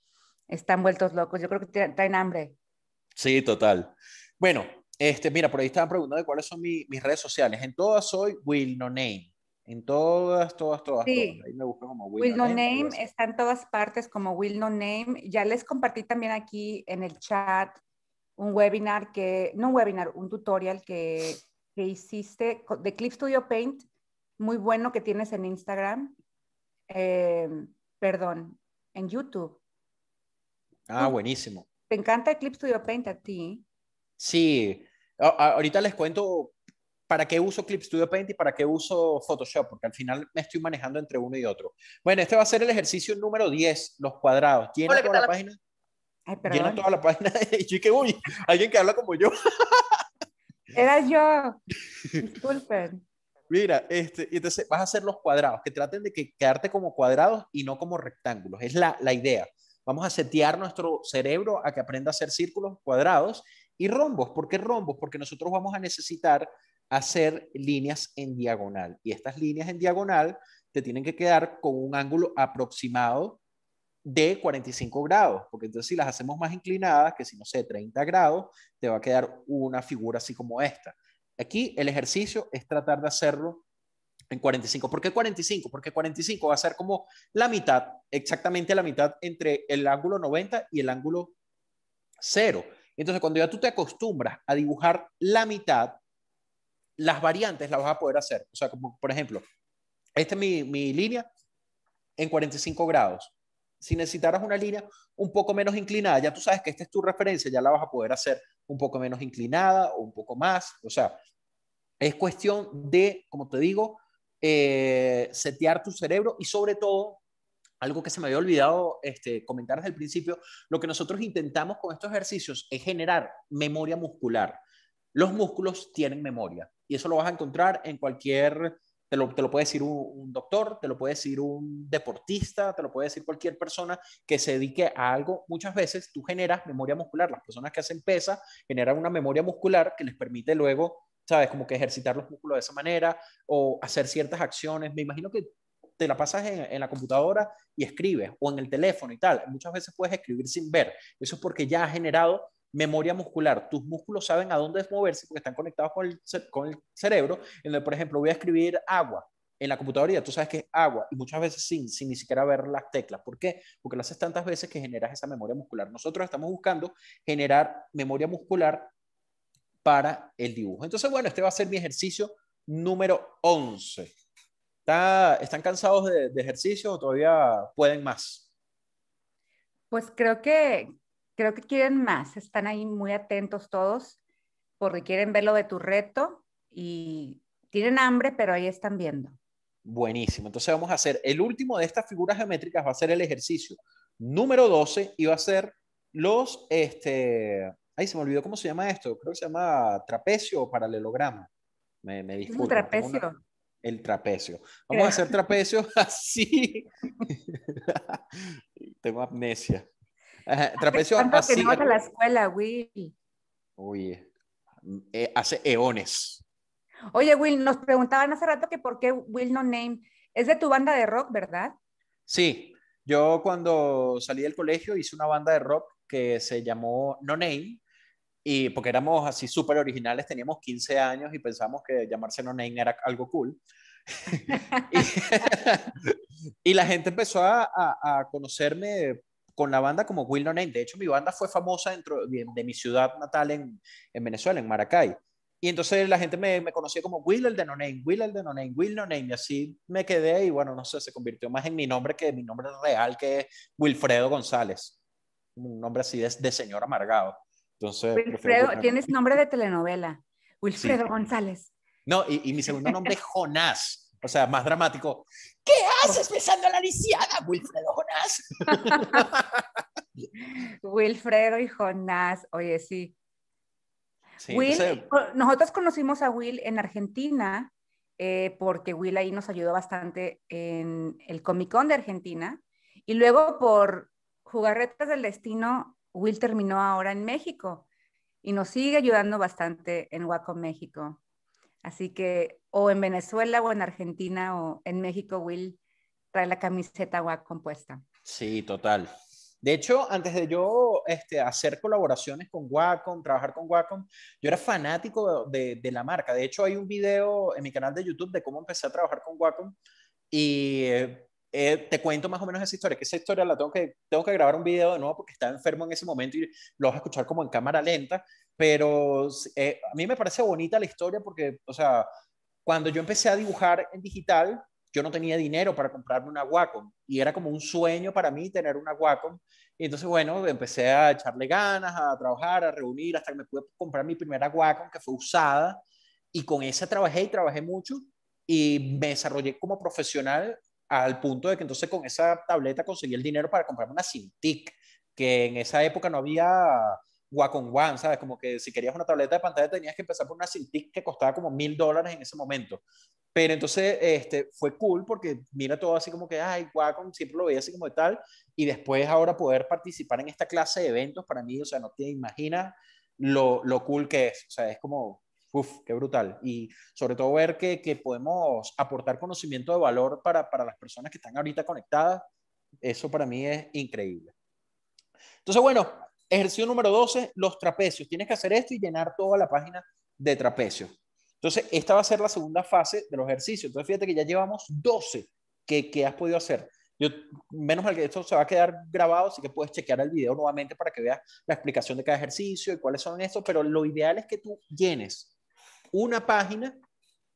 están vueltos locos. Yo creo que traen hambre. Sí, total. Bueno, este, mira, por ahí estaban preguntando de cuáles son mis redes sociales. En todas soy Will No Name. En todas, todas, todas. Ahí me busco como Will, Will No Name. está en todas partes como Will No Name. Ya les compartí también aquí en el chat un webinar que, no un webinar, un tutorial que, hiciste de Clip Studio Paint, muy bueno que tienes en Instagram. Em, perdón, en YouTube. Ah, buenísimo. ¿Te encanta Clip Studio Paint a ti? Sí. ahorita les cuento ¿Para qué uso Clip Studio Paint y para qué uso Photoshop? Porque al final me estoy manejando entre uno y otro. Bueno, este va a ser el ejercicio número 10, los cuadrados. Llena toda la, página. Ay, llena toda la página. y yo que, uy, alguien que habla como yo. (laughs) Era yo. Disculpen. Mira, este, entonces vas a hacer los cuadrados, que traten de que, quedarte como cuadrados y no como rectángulos. Es la, la idea. Vamos a setear nuestro cerebro a que aprenda a hacer círculos, cuadrados y rombos. ¿Por qué rombos? Porque nosotros vamos a necesitar hacer líneas en diagonal. Y estas líneas en diagonal te tienen que quedar con un ángulo aproximado de 45 grados, porque entonces si las hacemos más inclinadas, que si no sé, 30 grados, te va a quedar una figura así como esta. Aquí el ejercicio es tratar de hacerlo en 45. ¿Por qué 45? Porque 45 va a ser como la mitad, exactamente la mitad entre el ángulo 90 y el ángulo 0. Entonces, cuando ya tú te acostumbras a dibujar la mitad, las variantes las vas a poder hacer. O sea, como por ejemplo, esta es mi, línea en 45 grados. Si necesitaras una línea un poco menos inclinada, ya tú sabes que esta es tu referencia, ya la vas a poder hacer un poco menos inclinada o un poco más. O sea, es cuestión de, como te digo, eh, setear tu cerebro y sobre todo, algo que se me había olvidado este, comentar desde el principio, lo que nosotros intentamos con estos ejercicios es generar memoria muscular. Los músculos tienen memoria y eso lo vas a encontrar en cualquier, te lo, te lo puede decir un, doctor, te lo puede decir un deportista, te lo puede decir cualquier persona que se dedique a algo. Muchas veces tú generas memoria muscular. Las personas que hacen pesa generan una memoria muscular que les permite luego, ¿sabes? Como que ejercitar los músculos de esa manera o hacer ciertas acciones. Me imagino que te la pasas en, la computadora y escribes, o en el teléfono y tal. Muchas veces puedes escribir sin ver. Eso es porque ya ha generado memoria muscular. Tus músculos saben a dónde moverse porque están conectados con el, cerebro. En el por ejemplo, voy a escribir agua en la computadora, ya tú sabes que es agua y muchas veces sin, sin ni siquiera ver las teclas. ¿Por qué? Porque lo haces tantas veces que generas esa memoria muscular. Nosotros estamos buscando generar memoria muscular para el dibujo. Entonces, bueno, este va a ser mi ejercicio número 11. ¿Están cansados de, de ejercicio o todavía pueden más? Pues creo que, creo que quieren más, están ahí muy atentos todos porque quieren ver lo de tu reto y tienen hambre, pero ahí están viendo. Buenísimo, entonces vamos a hacer el último de estas figuras geométricas, va a ser el ejercicio número 12 y va a ser los, este, ay, se me olvidó cómo se llama esto, creo que se llama trapecio o paralelograma. Me, me disculpo, trapecio. el trapecio. Vamos a hacer trapecio (laughs) así. (laughs) tengo amnesia. Ajá, trapecio así. Que no a la escuela, Will. Uy, eh, hace eones. Oye, Will, nos preguntaban hace rato que por qué Will No Name. Es de tu banda de rock, ¿verdad? Sí, yo cuando salí del colegio hice una banda de rock que se llamó No Name, y porque éramos así súper originales, teníamos 15 años y pensamos que llamarse No Name era algo cool. (laughs) (laughs) y, la gente empezó a, a conocerme con la banda como Will No Name. De hecho, mi banda fue famosa dentro de, mi ciudad natal en, Venezuela, en Maracay. Y entonces la gente me, me conocía como Will el de No Name, Will el de No Name, Will No Name. Y así me quedé y bueno, no sé, se convirtió más en mi nombre que mi nombre real, que es Wilfredo González. Un nombre así de, de señor amargado. Entonces, Wilfredo, tienes nombre de telenovela. Wilfredo González. No, y, y, mi segundo nombre es Jonás. O sea, más dramático. ¿Qué haces besando a la lisiada, Wilfredo Jonás? (laughs) Wilfredo y Jonás, oye, sí. Eh, nosotros conocimos a Will en Argentina, eh, porque Will ahí nos ayudó bastante en el Comic Con de Argentina, y luego por jugarretas del destino, Will terminó ahora en México y nos sigue ayudando bastante en Waco, México. Así que o en Venezuela o en Argentina o en México, Will trae la camiseta WAC puesta. Sí, total. De hecho, antes de yo este, hacer colaboraciones con Wacom, trabajar con Wacom, yo era fanático de, de, la marca. De hecho, hay un video en mi canal de YouTube de cómo empecé a trabajar con Wacom y eh, eh, te cuento más o menos esa historia, que esa historia la tengo que, tengo que grabar un video de nuevo porque estaba enfermo en ese momento y lo vas a escuchar como en cámara lenta, pero eh, a mí me parece bonita la historia porque, o sea, cuando yo empecé a dibujar en digital, yo no tenía dinero para comprarme una Wacom y era como un sueño para mí tener una Wacom. Y entonces, bueno, empecé a echarle ganas, a trabajar, a reunir, hasta que me pude comprar mi primera Wacom que fue usada y con esa trabajé y trabajé mucho y me desarrollé como profesional al punto de que entonces con esa tableta conseguí el dinero para comprarme una Cintiq, que en esa época no había Wacom One, ¿sabes? Como que si querías una tableta de pantalla tenías que empezar por una Cintiq que costaba como mil dólares en ese momento. Pero entonces este, fue cool porque mira todo así como que, ay, Wacom, siempre lo veía así como de tal. Y después ahora poder participar en esta clase de eventos para mí, o sea, no te imaginas lo, lo cool que es. O sea, es como Uf, qué brutal. Y sobre todo ver que, podemos aportar conocimiento de valor para, las personas que están ahorita conectadas, eso para mí es increíble. Entonces, bueno, ejercicio número 12, los trapecios. Tienes que hacer esto y llenar toda la página de trapecios. Entonces, esta va a ser la segunda fase de los ejercicios. Entonces, fíjate que ya llevamos 12 que, que has podido hacer. Yo, menos mal que esto se va a quedar grabado, así que puedes chequear el video nuevamente para que veas la explicación de cada ejercicio y cuáles son estos, pero lo ideal es que tú llenes una página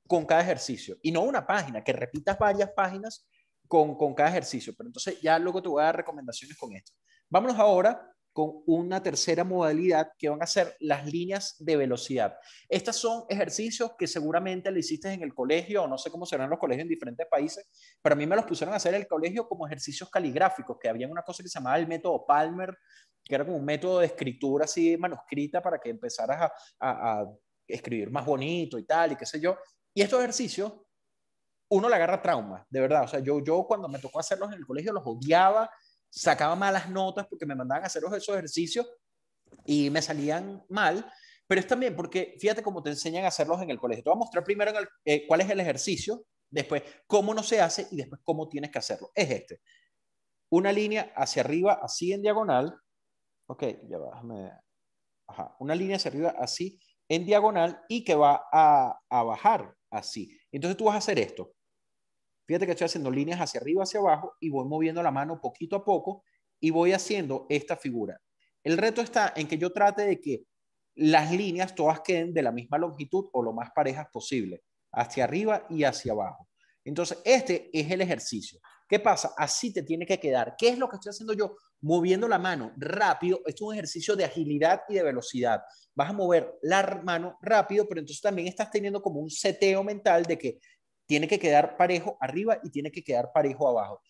con cada ejercicio y no una página, que repitas varias páginas con, cada ejercicio. Pero entonces ya luego te voy a dar recomendaciones con esto. Vámonos ahora con una tercera modalidad que van a ser las líneas de velocidad. Estas son ejercicios que seguramente le hiciste en el colegio o no sé cómo serán los colegios en diferentes países, pero a mí me los pusieron a hacer en el colegio como ejercicios caligráficos, que había una cosa que se llamaba el método Palmer, que era como un método de escritura así manuscrita para que empezaras a escribir más bonito y tal, y qué sé yo. Y estos ejercicios, uno le agarra trauma, de verdad. O sea, yo, yo cuando me tocó hacerlos en el colegio los odiaba, sacaba malas notas porque me mandaban a hacer esos ejercicios y me salían mal. Pero es también porque, fíjate cómo te enseñan a hacerlos en el colegio. Te voy a mostrar primero eh, cuál es el ejercicio, después cómo no se hace y después cómo tienes que hacerlo. Es este. Una línea hacia arriba, así en diagonal. Ok, ya va, Ajá, una línea hacia arriba, así en diagonal y que va a, a bajar así. Entonces tú vas a hacer esto. Fíjate que estoy haciendo líneas hacia arriba, hacia abajo y voy moviendo la mano poquito a poco y voy haciendo esta figura. El reto está en que yo trate de que las líneas todas queden de la misma longitud o lo más parejas posible, hacia arriba y hacia abajo. Entonces, este es el ejercicio. ¿Qué pasa? Así te tiene que quedar. ¿Qué es lo que estoy haciendo yo? moviendo la mano rápido, es un ejercicio de agilidad y de velocidad. Vas a mover la mano rápido, pero entonces también estás teniendo como un seteo mental de que tiene que quedar parejo arriba y tiene que quedar parejo abajo.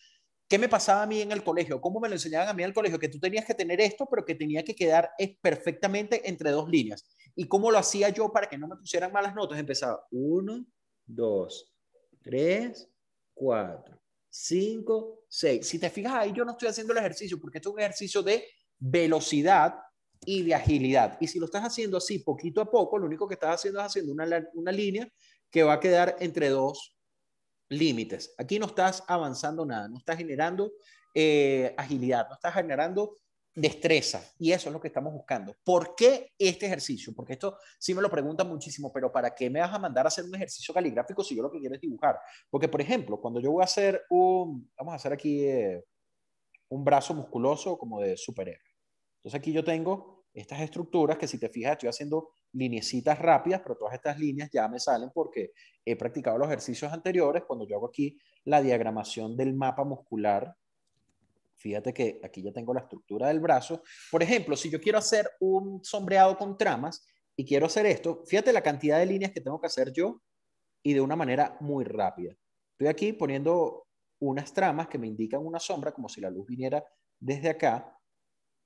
¿Qué me pasaba a mí en el colegio? ¿Cómo me lo enseñaban a mí en el colegio? Que tú tenías que tener esto, pero que tenía que quedar eh, perfectamente entre dos líneas. ¿Y cómo lo hacía yo para que no me pusieran malas notas? Empezaba uno, dos, tres, cuatro. 5, 6. Si te fijas ahí, yo no estoy haciendo el ejercicio porque esto es un ejercicio de velocidad y de agilidad. Y si lo estás haciendo así poquito a poco, lo único que estás haciendo es haciendo una, línea que va a quedar entre dos límites. Aquí no estás avanzando nada, no estás generando eh, agilidad, no estás generando destreza. Y eso es lo que estamos buscando. ¿Por qué este ejercicio? Porque esto sí me lo preguntan muchísimo, pero ¿para qué me vas a mandar a hacer un ejercicio caligráfico si yo lo que quiero es dibujar? Porque, por ejemplo, cuando yo voy a hacer un, vamos a hacer aquí eh, un brazo musculoso como de superhéroe. Entonces aquí yo tengo estas estructuras que si te fijas estoy haciendo linecitas rápidas, pero todas estas líneas ya me salen porque he practicado los ejercicios anteriores cuando yo hago aquí la diagramación del mapa muscular Fíjate que aquí ya tengo la estructura del brazo. Por ejemplo, si yo quiero hacer un sombreado con tramas y quiero hacer esto, fíjate la cantidad de líneas que tengo que hacer yo y de una manera muy rápida. Estoy aquí poniendo unas tramas que me indican una sombra como si la luz viniera desde acá.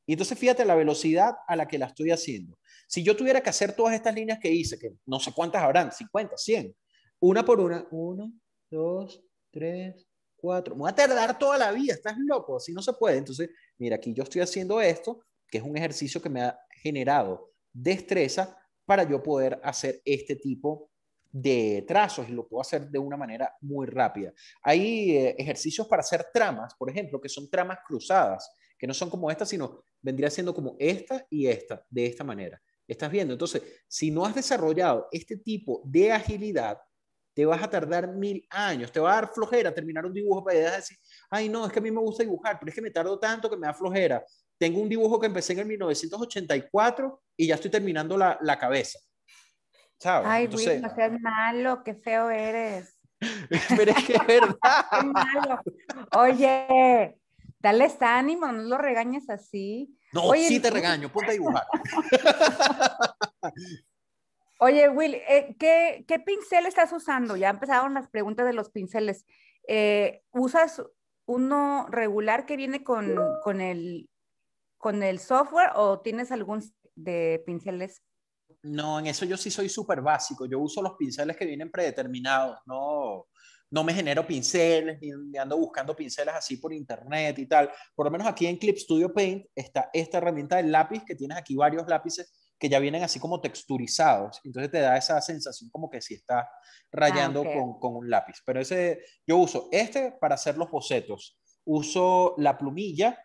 Y entonces fíjate la velocidad a la que la estoy haciendo. Si yo tuviera que hacer todas estas líneas que hice, que no sé cuántas habrán, 50, 100, una por una, 1, 2, 3, cuatro. Me voy a tardar toda la vida, estás loco, así no se puede. Entonces, mira, aquí yo estoy haciendo esto, que es un ejercicio que me ha generado destreza para yo poder hacer este tipo de trazos y lo puedo hacer de una manera muy rápida. Hay eh, ejercicios para hacer tramas, por ejemplo, que son tramas cruzadas, que no son como estas sino vendría siendo como esta y esta, de esta manera. ¿Estás viendo? Entonces, si no has desarrollado este tipo de agilidad, te vas a tardar mil años, te va a dar flojera terminar un dibujo para a decir, ay no, es que a mí me gusta dibujar, pero es que me tardo tanto que me da flojera. Tengo un dibujo que empecé en el 1984 y ya estoy terminando la, la cabeza. ¿Sabes? Ay, Entonces, no seas malo, qué feo eres. (laughs) pero es que es verdad. (laughs) qué malo. Oye, dale ánimo, no lo regañes así. No, sí te regaño, ponte a dibujar. (laughs) Oye, Will, eh, ¿qué, pincel estás usando? Ya empezaron las preguntas de los pinceles. Eh, ¿Usas uno regular que viene con, el, con el software o tienes algún de pinceles? No, en eso yo sí soy súper básico. Yo uso los pinceles que vienen predeterminados. No, no me genero pinceles ni ando buscando pinceles así por internet y tal. Por lo menos aquí en Clip Studio Paint está esta herramienta del lápiz que tienes aquí varios lápices que ya vienen así como texturizados. Entonces te da esa sensación como que si está rayando con, un lápiz. Pero ese, yo uso este para hacer los bocetos. Uso la plumilla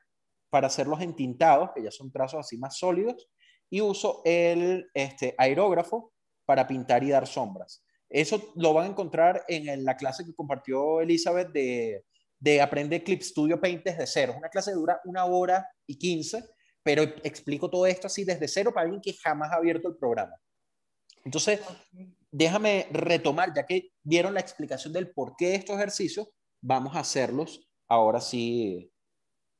para hacer los entintados, que ya son trazos así más sólidos. Y uso el este, aerógrafo para pintar y dar sombras. Eso lo van a encontrar en la clase que compartió Elizabeth de, de Aprende Clip Studio Paint desde cero. Es una clase que dura una hora y quince pero explico todo esto así desde cero para alguien que jamás ha abierto el programa. Entonces, déjame retomar, ya que vieron la explicación del por qué estos ejercicios, vamos a hacerlos ahora sí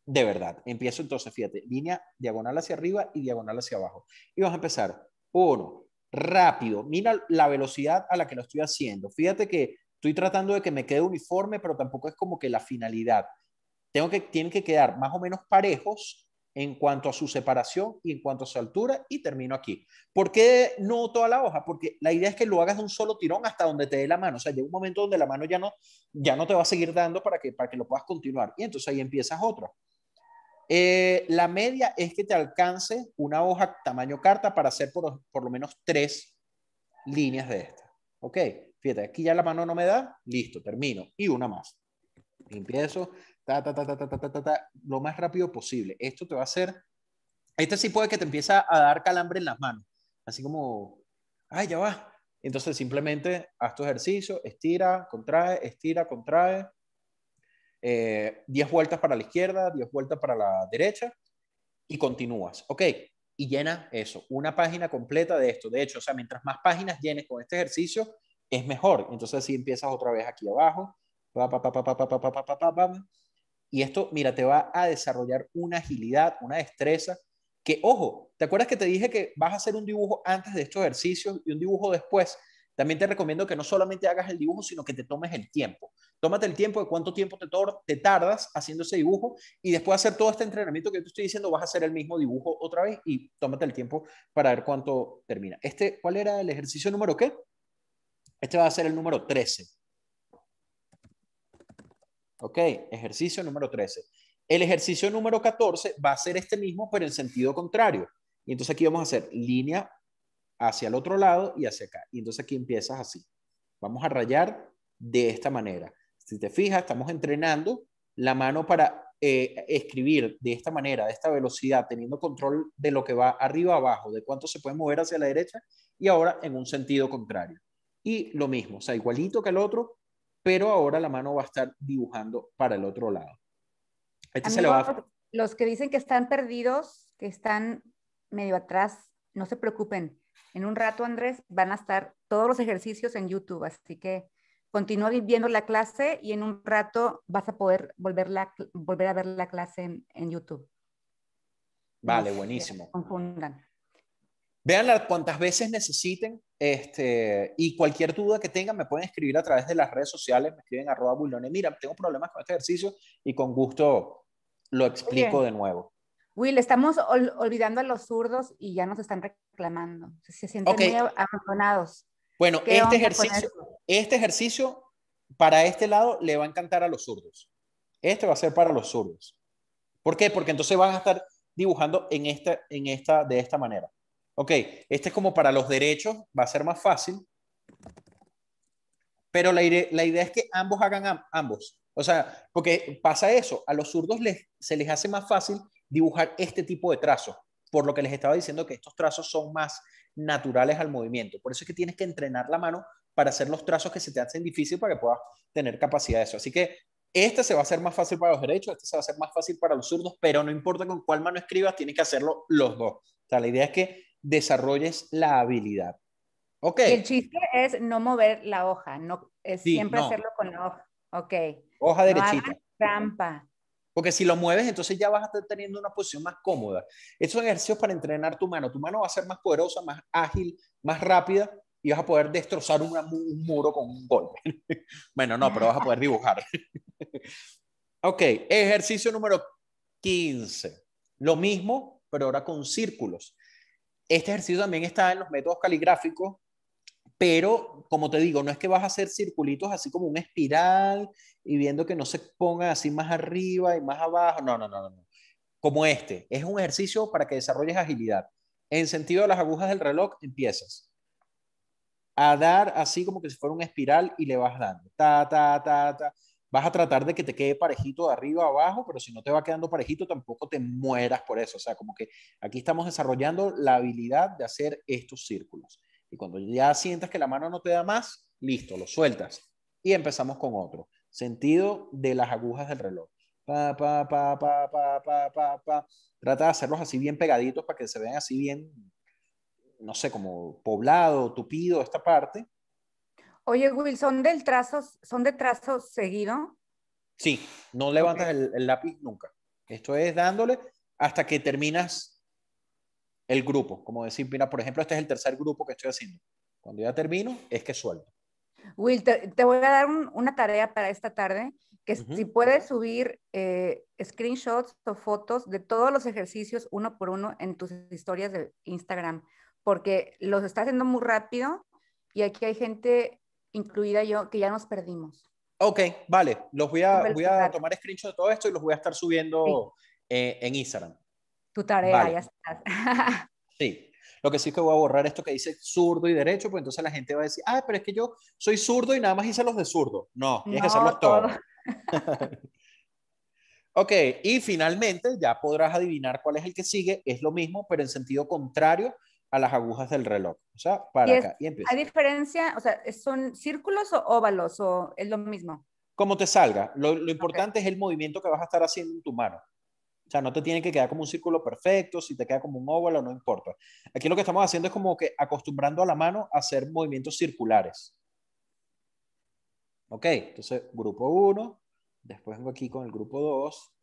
de verdad. Empiezo entonces, fíjate, línea diagonal hacia arriba y diagonal hacia abajo. Y vamos a empezar. Uno, rápido. Mira la velocidad a la que lo estoy haciendo. Fíjate que estoy tratando de que me quede uniforme, pero tampoco es como que la finalidad. Tengo que, tienen que quedar más o menos parejos en cuanto a su separación y en cuanto a su altura y termino aquí. ¿Por qué no toda la hoja? Porque la idea es que lo hagas de un solo tirón hasta donde te dé la mano, o sea, llega un momento donde la mano ya no, ya no te va a seguir dando para que, para que lo puedas continuar y entonces ahí empiezas otro. Eh, la media es que te alcance una hoja tamaño carta para hacer por, por lo menos tres líneas de esta. Ok, fíjate, aquí ya la mano no me da, listo, termino y una más. Empiezo ta, ta, ta, ta, ta, lo más rápido posible. Esto te va a hacer, este sí puede que te empiece a dar calambre en las manos, así como, ay, ya va. Entonces simplemente haz tu ejercicio, estira, contrae, estira, contrae, diez vueltas para la izquierda, diez vueltas para la derecha y continúas. Ok, y llena eso, una página completa de esto. De hecho, o sea, mientras más páginas llenes con este ejercicio, es mejor. Entonces, si empiezas otra vez aquí abajo, pa, pa, pa, y esto, mira, te va a desarrollar una agilidad, una destreza, que, ojo, ¿te acuerdas que te dije que vas a hacer un dibujo antes de estos ejercicios y un dibujo después? También te recomiendo que no solamente hagas el dibujo, sino que te tomes el tiempo. Tómate el tiempo de cuánto tiempo te, tardas haciendo ese dibujo y después de hacer todo este entrenamiento que te estoy diciendo, vas a hacer el mismo dibujo otra vez y tómate el tiempo para ver cuánto termina. Este, ¿Cuál era el ejercicio número qué? Este va a ser el número 13. ¿Ok? Ejercicio número 13. El ejercicio número 14 va a ser este mismo, pero en sentido contrario. Y entonces aquí vamos a hacer línea hacia el otro lado y hacia acá. Y entonces aquí empiezas así. Vamos a rayar de esta manera. Si te fijas, estamos entrenando la mano para eh, escribir de esta manera, de esta velocidad, teniendo control de lo que va arriba, abajo, de cuánto se puede mover hacia la derecha y ahora en un sentido contrario. Y lo mismo, o sea, igualito que el otro, pero ahora la mano va a estar dibujando para el otro lado. Este los que dicen que están perdidos, que están medio atrás, no se preocupen. En un rato, Andrés, van a estar todos los ejercicios en YouTube, así que continúa viendo la clase y en un rato vas a poder volver, volver a ver la clase en, en YouTube. Vale, buenísimo. Confundan. Veanla cuantas veces necesiten este, y cualquier duda que tengan me pueden escribir a través de las redes sociales, me escriben arroba bullone. Mira, tengo problemas con este ejercicio y con gusto lo explico de nuevo. Will, estamos olvidando a los zurdos y ya nos están reclamando. Se sienten muy abandonados. Bueno, este ejercicio, este ejercicio para este lado le va a encantar a los zurdos. Este va a ser para los zurdos. ¿Por qué? Porque entonces van a estar dibujando en esta, en esta, de esta manera. Ok, este es como para los derechos, va a ser más fácil. Pero la, idea es que ambos hagan ambos. O sea, porque pasa eso, a los zurdos les, se les hace más fácil dibujar este tipo de trazos, por lo que les estaba diciendo que estos trazos son más naturales al movimiento. Por eso es que tienes que entrenar la mano para hacer los trazos que se te hacen difícil para que puedas tener capacidad de eso. Así que este se va a hacer más fácil para los derechos, este se va a hacer más fácil para los zurdos, pero no importa con cuál mano escribas, tienes que hacerlo los dos. O sea, la idea es que desarrolles la habilidad. Okay. El chiste es no mover la hoja, no, es siempre hacerlo con la hoja. Ok. Hoja derechita. trampa. Porque si lo mueves, entonces ya vas a estar teniendo una posición más cómoda. Esos ejercicios para entrenar tu mano. Tu mano va a ser más poderosa, más ágil, más rápida y vas a poder destrozar un, muro con un golpe. (laughs) bueno, no, pero vas a poder dibujar. (laughs) ok, ejercicio número 15. Lo mismo, pero ahora con círculos. Este ejercicio también está en los métodos caligráficos, pero como te digo, no es que vas a hacer circulitos así como una espiral y viendo que no se ponga así más arriba y más abajo. No, no, no, no. Como este, es un ejercicio para que desarrolles agilidad. En sentido de las agujas del reloj, empiezas a dar así como que si fuera una espiral y le vas dando. Ta, ta, ta, ta vas a tratar de que te quede parejito de arriba a abajo, pero si no te va quedando parejito, tampoco te mueras por eso. O sea, como que aquí estamos desarrollando la habilidad de hacer estos círculos. Y cuando ya sientas que la mano no te da más, listo, lo sueltas. Y empezamos con otro. Sentido de las agujas del reloj. Pa, pa, pa, pa, pa, pa, pa, pa. Trata de hacerlos así bien pegaditos para que se vean así bien, no sé, como poblado, tupido esta parte. Oye, Will, ¿son, del trazo, ¿son de trazos seguido? Sí, no levantas el, lápiz nunca. Esto es dándole hasta que terminas el grupo. Como decir, mira, por ejemplo, este es el tercer grupo que estoy haciendo. Cuando ya termino, es que suelto. Will, te, voy a dar una tarea para esta tarde, que si puedes subir eh, screenshots o fotos de todos los ejercicios uno por uno en tus historias de Instagram, porque los estás haciendo muy rápido y aquí hay gente incluida yo, que ya nos perdimos. Ok, vale. Los voy a, voy a tomar screenshot de todo esto y los voy a estar subiendo eh, en Instagram. Tu tarea, ya está. (laughs) sí. Lo que sí es que voy a borrar esto que dice zurdo y derecho, pues entonces la gente va a decir, ah, pero es que yo soy zurdo y nada más hice los de zurdo. No, tienes que hacerlos todos. Todo. (laughs) ok, y finalmente ya podrás adivinar cuál es el que sigue. Es lo mismo, pero en sentido contrario a las agujas del reloj, o sea, para acá. Y ¿Hay diferencia? O sea, ¿son círculos o óvalos o es lo mismo? Como te salga. Lo, importante es el movimiento que vas a estar haciendo en tu mano. O sea, no te tiene que quedar como un círculo perfecto, si te queda como un óvalo, no importa. Aquí lo que estamos haciendo es como que acostumbrando a la mano a hacer movimientos circulares. Ok, entonces grupo 1, después vengo aquí con el grupo 2,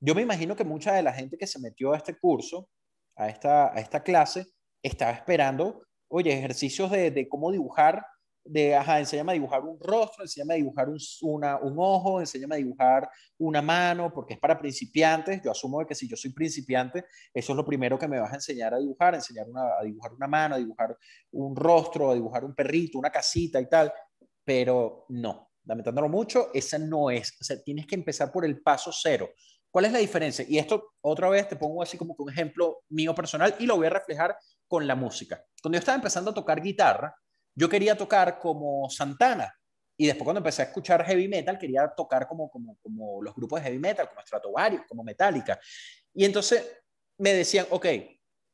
yo me imagino que mucha de la gente que se metió a este curso, a esta, a esta clase, estaba esperando, oye, ejercicios de, cómo dibujar, de, ajá, enséñame a dibujar un rostro, enséñame a dibujar un, una, un ojo, enséñame a dibujar una mano, porque es para principiantes. Yo asumo que si yo soy principiante, eso es lo primero que me vas a enseñar a dibujar, enseñar a dibujar una mano, a dibujar un rostro, a dibujar un perrito, una casita y tal. Pero no, lamentándolo mucho, esa no es. O sea, tienes que empezar por el paso cero. ¿Cuál es la diferencia? Y esto otra vez te pongo así como un ejemplo mío personal y lo voy a reflejar con la música. Cuando yo estaba empezando a tocar guitarra, yo quería tocar como Santana. Y después cuando empecé a escuchar heavy metal, quería tocar como, como, como los grupos de heavy metal, como Stratovarius, como Metallica. Y entonces me decían, ok,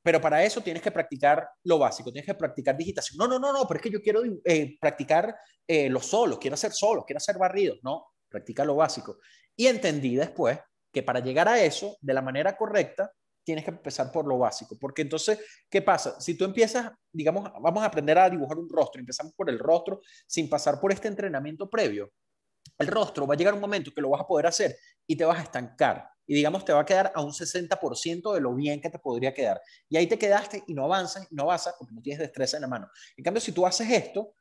pero para eso tienes que practicar lo básico, tienes que practicar digitación. No, no, no, no, pero es que yo quiero eh, practicar eh, los solos, quiero hacer solos, quiero hacer barridos. No, practica lo básico. Y entendí después que para llegar a eso de la manera correcta, tienes que empezar por lo básico, porque entonces, ¿qué pasa? Si tú empiezas, digamos, vamos a aprender a dibujar un rostro, empezamos por el rostro sin pasar por este entrenamiento previo, el rostro va a llegar un momento que lo vas a poder hacer y te vas a estancar. Y digamos, te va a quedar a un 60% de lo bien que te podría quedar. Y ahí te quedaste y no avanzas, no avanzas porque no tienes destreza en la mano. En cambio, si tú haces esto,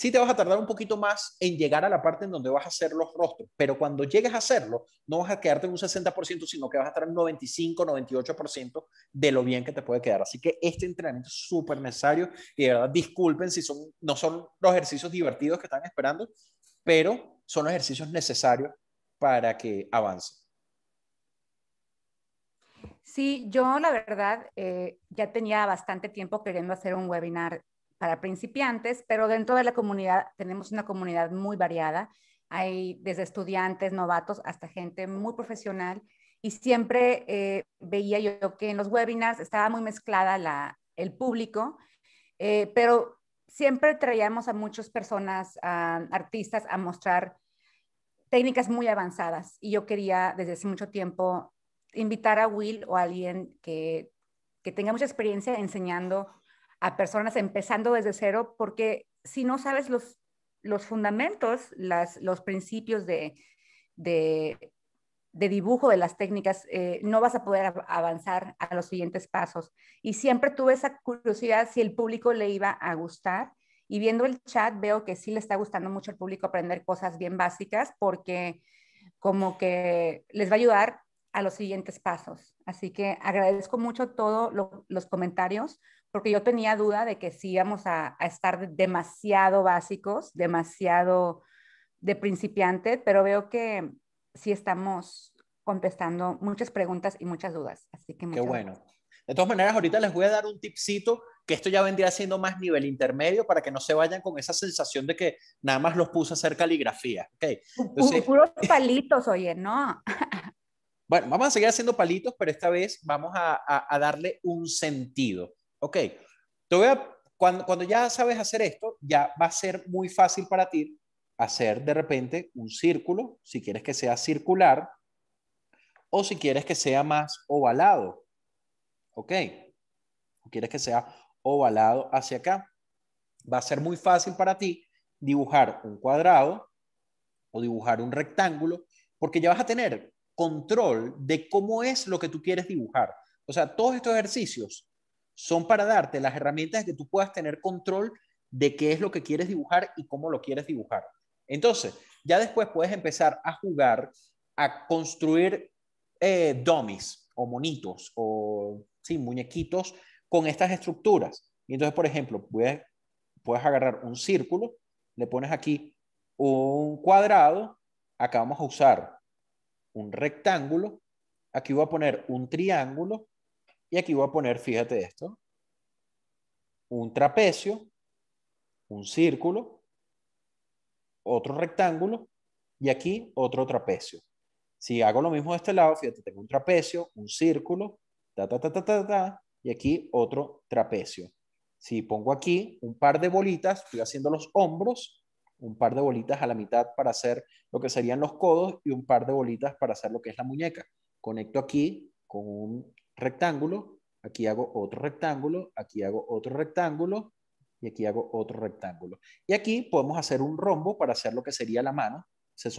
sí te vas a tardar un poquito más en llegar a la parte en donde vas a hacer los rostros, pero cuando llegues a hacerlo, no vas a quedarte en un 60%, sino que vas a estar en un 95, 98% de lo bien que te puede quedar. Así que este entrenamiento es súper necesario y de verdad disculpen si son, no son los ejercicios divertidos que están esperando, pero son los ejercicios necesarios para que avance. Sí, yo la verdad eh, ya tenía bastante tiempo queriendo hacer un webinar para principiantes, pero dentro de la comunidad tenemos una comunidad muy variada. Hay desde estudiantes, novatos, hasta gente muy profesional. Y siempre eh, veía yo que en los webinars estaba muy mezclada el público, eh, pero siempre traíamos a muchas personas, a artistas, a mostrar técnicas muy avanzadas. Y yo quería desde hace mucho tiempo invitar a Will o a alguien que, que tenga mucha experiencia enseñando a personas empezando desde cero, porque si no sabes los, fundamentos, las, los principios de, de, dibujo de las técnicas, eh, no vas a poder avanzar a los siguientes pasos. Y siempre tuve esa curiosidad si el público le iba a gustar. Y viendo el chat veo que sí le está gustando mucho al público aprender cosas bien básicas porque como que les va a ayudar a los siguientes pasos. Así que agradezco mucho todos los comentarios porque yo tenía duda de que sí íbamos a, estar demasiado básicos, demasiado de principiante, pero veo que sí estamos contestando muchas preguntas y muchas dudas. Así que Qué bueno. De todas maneras, ahorita les voy a dar un tipcito que esto ya vendría siendo más nivel intermedio para que no se vayan con esa sensación de que nada más los puse a hacer caligrafía. Okay. Entonces, puros palitos, oye, no. (laughs) Bueno, vamos a seguir haciendo palitos, pero esta vez vamos a darle un sentido ok, cuando, cuando ya sabes hacer esto, ya va a ser muy fácil para ti hacer de repente un círculo, si quieres que sea circular o si quieres que sea más ovalado, ok, o quieres que sea ovalado hacia acá. Va a ser muy fácil para ti dibujar un cuadrado o dibujar un rectángulo, porque ya vas a tener control de cómo es lo que tú quieres dibujar. O sea, todos estos ejercicios son para darte las herramientas que tú puedas tener control de qué es lo que quieres dibujar y cómo lo quieres dibujar. Entonces, ya después puedes empezar a jugar, a construir eh, dummies o monitos o sí, muñequitos con estas estructuras. Y entonces, por ejemplo, puedes, puedes agarrar un círculo, le pones aquí un cuadrado, acá vamos a usar un rectángulo, aquí voy a poner un triángulo y aquí voy a poner, fíjate esto, un trapecio, un círculo, otro rectángulo y aquí otro trapecio. Si hago lo mismo de este lado, fíjate, tengo un trapecio, un círculo, y aquí otro trapecio. Si pongo aquí un par de bolitas, estoy haciendo los hombros, un par de bolitas a la mitad para hacer lo que serían los codos y un par de bolitas para hacer lo que es la muñeca. Conecto aquí con un rectángulo, aquí hago otro rectángulo, aquí hago otro rectángulo y aquí hago otro rectángulo. Y aquí podemos hacer un rombo para hacer lo que sería la mano. Se,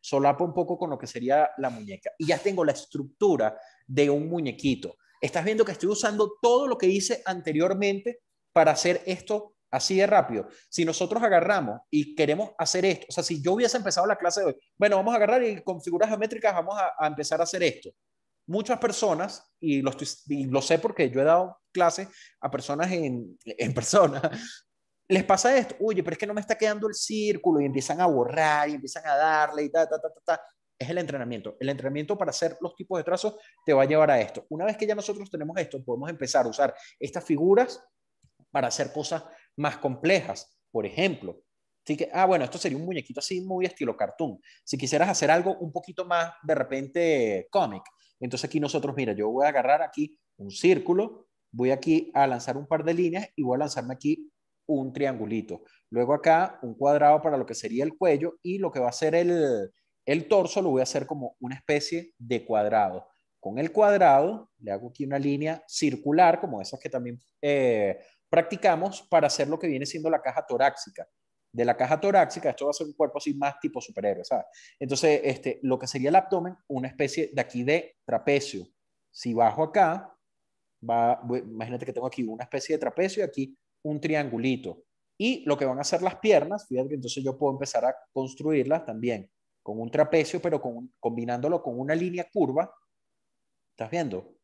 solapa un poco con lo que sería la muñeca. Y ya tengo la estructura de un muñequito. Estás viendo que estoy usando todo lo que hice anteriormente para hacer esto así de rápido. Si nosotros agarramos y queremos hacer esto, o sea, si yo hubiese empezado la clase de hoy, bueno, vamos a agarrar y con figuras geométricas vamos a empezar a hacer esto muchas personas, y lo, lo sé porque yo he dado clases a personas en, en persona, (laughs) les pasa esto, oye, pero es que no me está quedando el círculo y empiezan a borrar y empiezan a darle y ta, ta, ta, ta, ta. Es el entrenamiento. El entrenamiento para hacer los tipos de trazos te va a llevar a esto. Una vez que ya nosotros tenemos esto, podemos empezar a usar estas figuras para hacer cosas más complejas. Por ejemplo, Así que, ah, bueno, esto sería un muñequito así muy estilo cartoon. Si quisieras hacer algo un poquito más de repente cómic, entonces aquí nosotros, mira, yo voy a agarrar aquí un círculo, voy aquí a lanzar un par de líneas y voy a lanzarme aquí un triangulito. Luego acá un cuadrado para lo que sería el cuello y lo que va a ser el, el torso lo voy a hacer como una especie de cuadrado. Con el cuadrado le hago aquí una línea circular, como esas que también eh, practicamos, para hacer lo que viene siendo la caja torácica de la caja torácica, esto va a ser un cuerpo así más tipo superhéroe, ¿sabes? Entonces, este, lo que sería el abdomen, una especie de aquí de trapecio. Si bajo acá, va, imagínate que tengo aquí una especie de trapecio y aquí un triangulito. Y lo que van a ser las piernas, fíjate que entonces yo puedo empezar a construirlas también con un trapecio, pero con, combinándolo con una línea curva. ¿Estás viendo?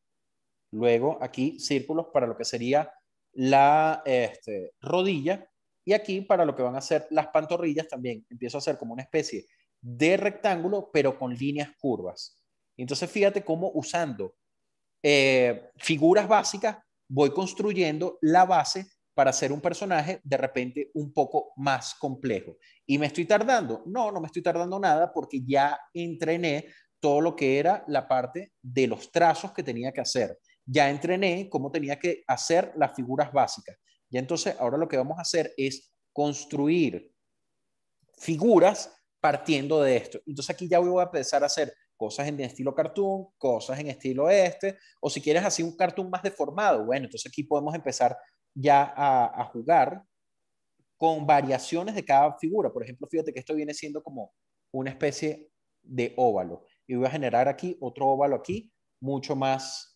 Luego aquí círculos para lo que sería la este, rodilla y aquí para lo que van a ser las pantorrillas también empiezo a hacer como una especie de rectángulo, pero con líneas curvas. Entonces fíjate cómo usando eh, figuras básicas voy construyendo la base para hacer un personaje de repente un poco más complejo. ¿Y me estoy tardando? No, no me estoy tardando nada porque ya entrené todo lo que era la parte de los trazos que tenía que hacer. Ya entrené cómo tenía que hacer las figuras básicas. Y entonces ahora lo que vamos a hacer es construir figuras partiendo de esto. Entonces aquí ya voy a empezar a hacer cosas en estilo cartoon, cosas en estilo este, o si quieres así un cartoon más deformado, bueno, entonces aquí podemos empezar ya a, jugar con variaciones de cada figura. Por ejemplo, fíjate que esto viene siendo como una especie de óvalo y voy a generar aquí otro óvalo aquí, mucho más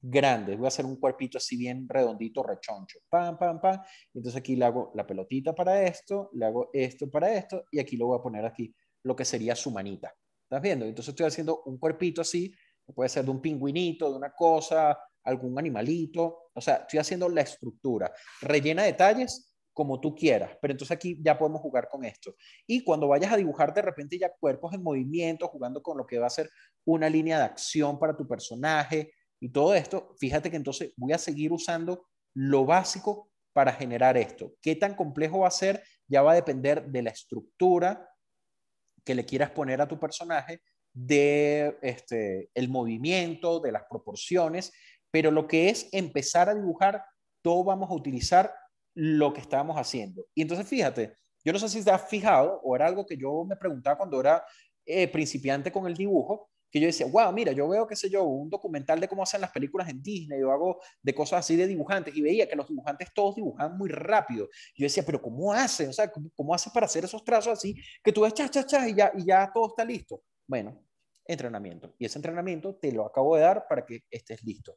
grandes, voy a hacer un cuerpito así bien redondito, rechoncho, pam, pam, pam, entonces aquí le hago la pelotita para esto, le hago esto para esto, y aquí lo voy a poner aquí, lo que sería su manita, ¿estás viendo? Entonces estoy haciendo un cuerpito así, puede ser de un pingüinito, de una cosa, algún animalito, o sea, estoy haciendo la estructura, rellena detalles como tú quieras, pero entonces aquí ya podemos jugar con esto. Y cuando vayas a dibujar de repente ya cuerpos en movimiento, jugando con lo que va a ser una línea de acción para tu personaje, y todo esto, fíjate que entonces voy a seguir usando lo básico para generar esto. ¿Qué tan complejo va a ser? Ya va a depender de la estructura que le quieras poner a tu personaje, de este, el movimiento, de las proporciones, pero lo que es empezar a dibujar, todo vamos a utilizar lo que estábamos haciendo. Y entonces fíjate, yo no sé si te has fijado, o era algo que yo me preguntaba cuando era eh, principiante con el dibujo, que yo decía, wow, mira, yo veo, qué sé yo, un documental de cómo hacen las películas en Disney, yo hago de cosas así de dibujantes, y veía que los dibujantes todos dibujaban muy rápido. Yo decía, pero ¿cómo hacen? O sea, ¿cómo, cómo para hacer esos trazos así? Que tú ves, chas, chas, chas, y ya, y ya todo está listo. Bueno, entrenamiento. Y ese entrenamiento te lo acabo de dar para que estés listo.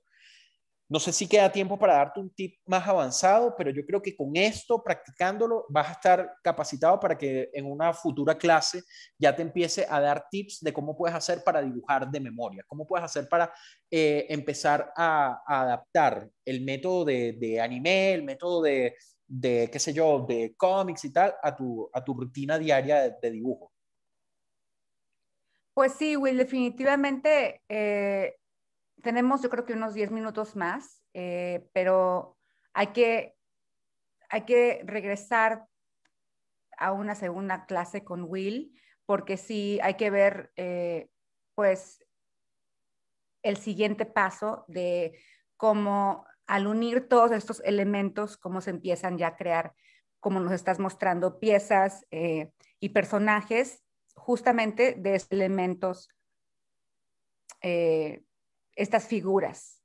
No sé si queda tiempo para darte un tip más avanzado, pero yo creo que con esto, practicándolo, vas a estar capacitado para que en una futura clase ya te empiece a dar tips de cómo puedes hacer para dibujar de memoria, cómo puedes hacer para eh, empezar a, adaptar el método de, anime, el método de, qué sé yo, de cómics y tal, a tu, a tu rutina diaria de, dibujo. Pues sí, Will, definitivamente eh, tenemos yo creo que unos 10 minutos más, eh, pero hay que, hay que regresar a una segunda clase con Will, porque sí hay que ver, eh, pues, el siguiente paso de cómo al unir todos estos elementos, cómo se empiezan ya a crear, como nos estás mostrando, piezas eh, y personajes justamente de elementos estas figuras.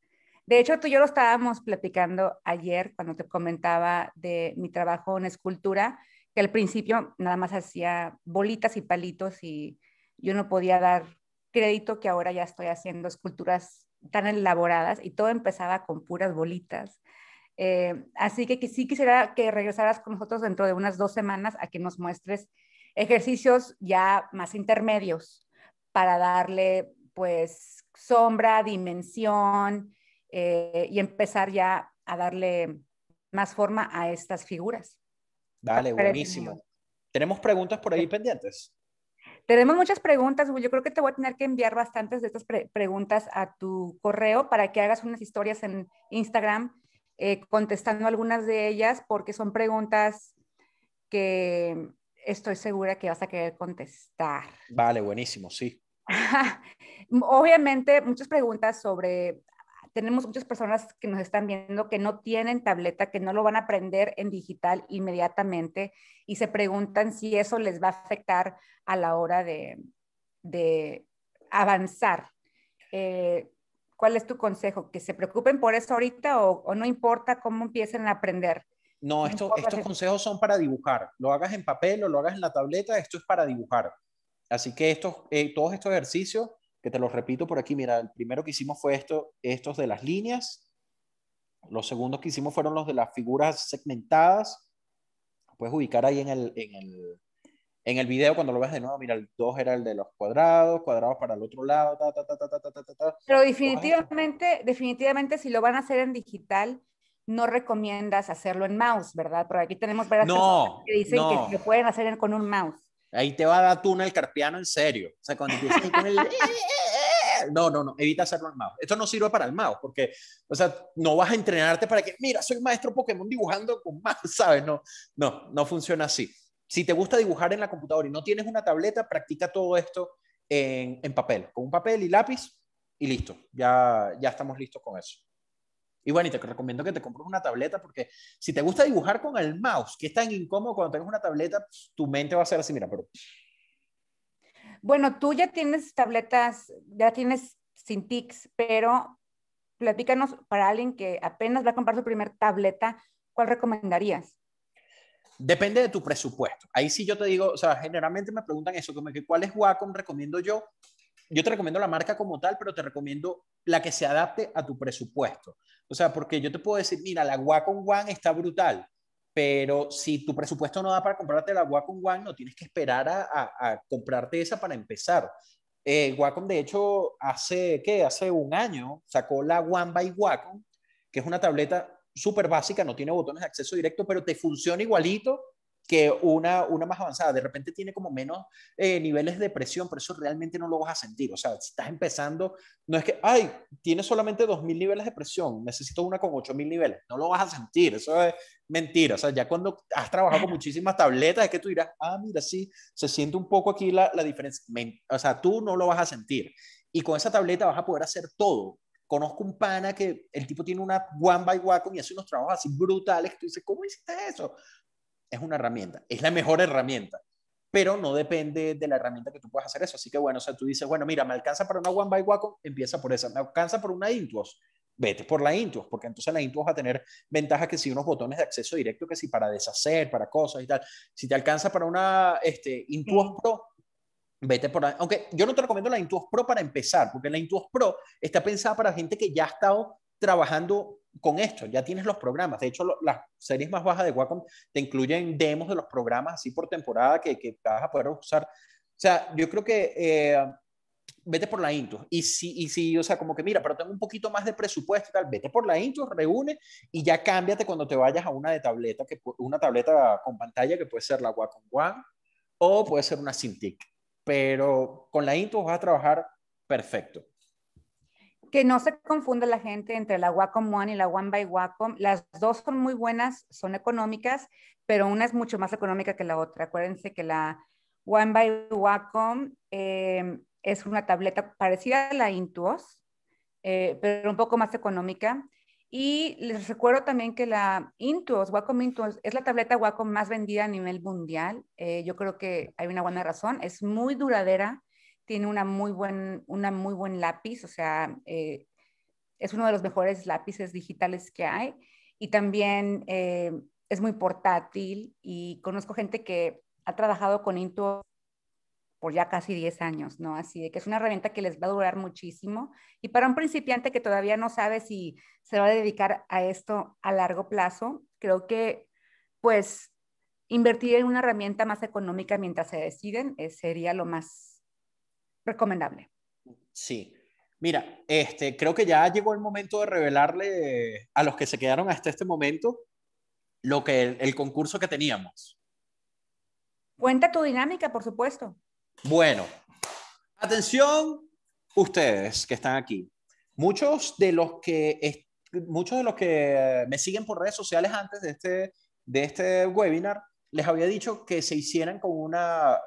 De hecho, tú y yo lo estábamos platicando ayer cuando te comentaba de mi trabajo en escultura, que al principio nada más hacía bolitas y palitos y yo no podía dar crédito que ahora ya estoy haciendo esculturas tan elaboradas y todo empezaba con puras bolitas. Eh, así que, que sí quisiera que regresaras con nosotros dentro de unas dos semanas a que nos muestres ejercicios ya más intermedios para darle pues sombra, dimensión eh, y empezar ya a darle más forma a estas figuras. vale, buenísimo. Tenemos preguntas por ahí pendientes. Tenemos muchas preguntas, Yo creo que te voy a tener que enviar bastantes de estas preguntas a tu correo para que hagas unas historias en Instagram eh, contestando algunas de ellas, porque son preguntas que estoy segura que vas a querer contestar. Vale, buenísimo, sí. (laughs) Obviamente, muchas preguntas sobre, tenemos muchas personas que nos están viendo que no tienen tableta, que no lo van a aprender en digital inmediatamente y se preguntan si eso les va a afectar a la hora de, avanzar. Eh, ¿Cuál es tu consejo? ¿Que se preocupen por eso ahorita o, no importa cómo empiecen a aprender? No, estos consejos son para dibujar. Lo hagas en papel o lo hagas en la tableta, esto es para dibujar. Así que estos, eh, todos estos ejercicios, que te los repito por aquí, mira, el primero que hicimos fue esto, estos de las líneas, los segundos que hicimos fueron los de las figuras segmentadas, puedes ubicar ahí en el, en el, en video cuando lo ves de nuevo, mira, el 2 era el de los cuadrados, cuadrados para el otro lado, Pero definitivamente, definitivamente si lo van a hacer en digital, no recomiendas hacerlo en mouse, ¿verdad? Porque aquí tenemos varias no, personas que dicen que lo pueden hacer con un mouse. Ahí te va a dar tuna el carpiano en serio. O sea, cuando empiezas con el... (laughs) No, no, no, evita hacerlo al mouse. Esto no sirve para el mouse, porque, o sea, no vas a entrenarte para que, mira, soy maestro Pokémon dibujando con más (laughs) ¿sabes? No, no, no funciona así. Si te gusta dibujar en la computadora y no tienes una tableta, practica todo esto en, en papel, con un papel y lápiz y listo. Ya, ya estamos listos con eso. Y bueno, y te recomiendo que te compres una tableta porque si te gusta dibujar con el mouse, que es tan incómodo cuando tengas una tableta, tu mente va a ser así, mira, pero... Bueno, tú ya tienes tabletas, ya tienes sin tics, pero platícanos para alguien que apenas va a comprar su primer tableta, ¿cuál recomendarías? Depende de tu presupuesto. Ahí sí yo te digo, o sea, generalmente me preguntan eso, como que cuál es Wacom recomiendo yo yo te recomiendo la marca como tal, pero te recomiendo la que se adapte a tu presupuesto. O sea, porque yo te puedo decir, mira, la Wacom One está brutal, pero si tu presupuesto no da para comprarte la Wacom One, no tienes que esperar a, comprarte esa para empezar. Eh, Wacom, de hecho, hace, ¿qué? Hace un año sacó la One by Wacom, que es una tableta súper básica, no tiene botones de acceso directo, pero te funciona igualito que una, una más avanzada. De repente tiene como menos eh, niveles de presión, pero eso realmente no lo vas a sentir. O sea, si estás empezando, no es que, ay, tiene solamente 2.000 niveles de presión, necesito una con 8.000 niveles. No lo vas a sentir, eso es mentira. O sea, ya cuando has trabajado con muchísimas tabletas, es que tú dirás, ah, mira, sí, se siente un poco aquí la, diferencia. o sea, tú no lo vas a sentir. Y con esa tableta vas a poder hacer todo conozco un pana que el tipo tiene una one by one, y hace unos trabajos así brutales tú dices, ¿cómo hiciste eso? es una herramienta, es la mejor herramienta, pero no depende de la herramienta que tú puedas hacer eso. Así que bueno, o sea, tú dices, bueno, mira, me alcanza para una One by Wacom, empieza por esa, me alcanza por una Intuos, vete por la Intuos, porque entonces la Intuos va a tener ventaja, que si unos botones de acceso directo, que si para deshacer, para cosas y tal. Si te alcanza para una este, Intuos Pro, vete por la, aunque yo no te recomiendo la Intuos Pro para empezar, porque la Intuos Pro está pensada para gente que ya ha estado trabajando con esto ya tienes los programas. De hecho, las series más bajas de Wacom te incluyen demos de los programas así por temporada que, que vas a poder usar. O sea, yo creo que eh, vete por la intus Y si, y o sea, como que mira, pero tengo un poquito más de presupuesto y tal, vete por la Intuos, reúne y ya cámbiate cuando te vayas a una de tableta, que, una tableta con pantalla que puede ser la Wacom One o puede ser una Cintiq. Pero con la Intuos vas a trabajar perfecto que no se confunda la gente entre la Wacom One y la One by Wacom. Las dos son muy buenas, son económicas, pero una es mucho más económica que la otra. Acuérdense que la One by Wacom em, es una tableta parecida a la Intuos, eh, pero un poco más económica. Y les recuerdo también que la Intuos, Wacom Intuos, es la tableta Wacom más vendida a nivel mundial. Eh, yo creo que hay una buena razón. Es muy duradera tiene una muy buen, una muy buen lápiz, o sea, eh, es uno de los mejores lápices digitales que hay y también eh, es muy portátil y conozco gente que ha trabajado con Intuo por ya casi 10 años, ¿no? Así de que es una herramienta que les va a durar muchísimo y para un principiante que todavía no sabe si se va a dedicar a esto a largo plazo, creo que pues invertir en una herramienta más económica mientras se deciden eh, sería lo más recomendable. Sí. Mira, este, creo que ya llegó el momento de revelarle a los que se quedaron hasta este momento lo que el, concurso que teníamos. Cuenta tu dinámica, por supuesto. Bueno, atención ustedes que están aquí. Muchos de los que muchos de los que me siguen por redes sociales antes de este de este webinar les había dicho que se hicieran con una,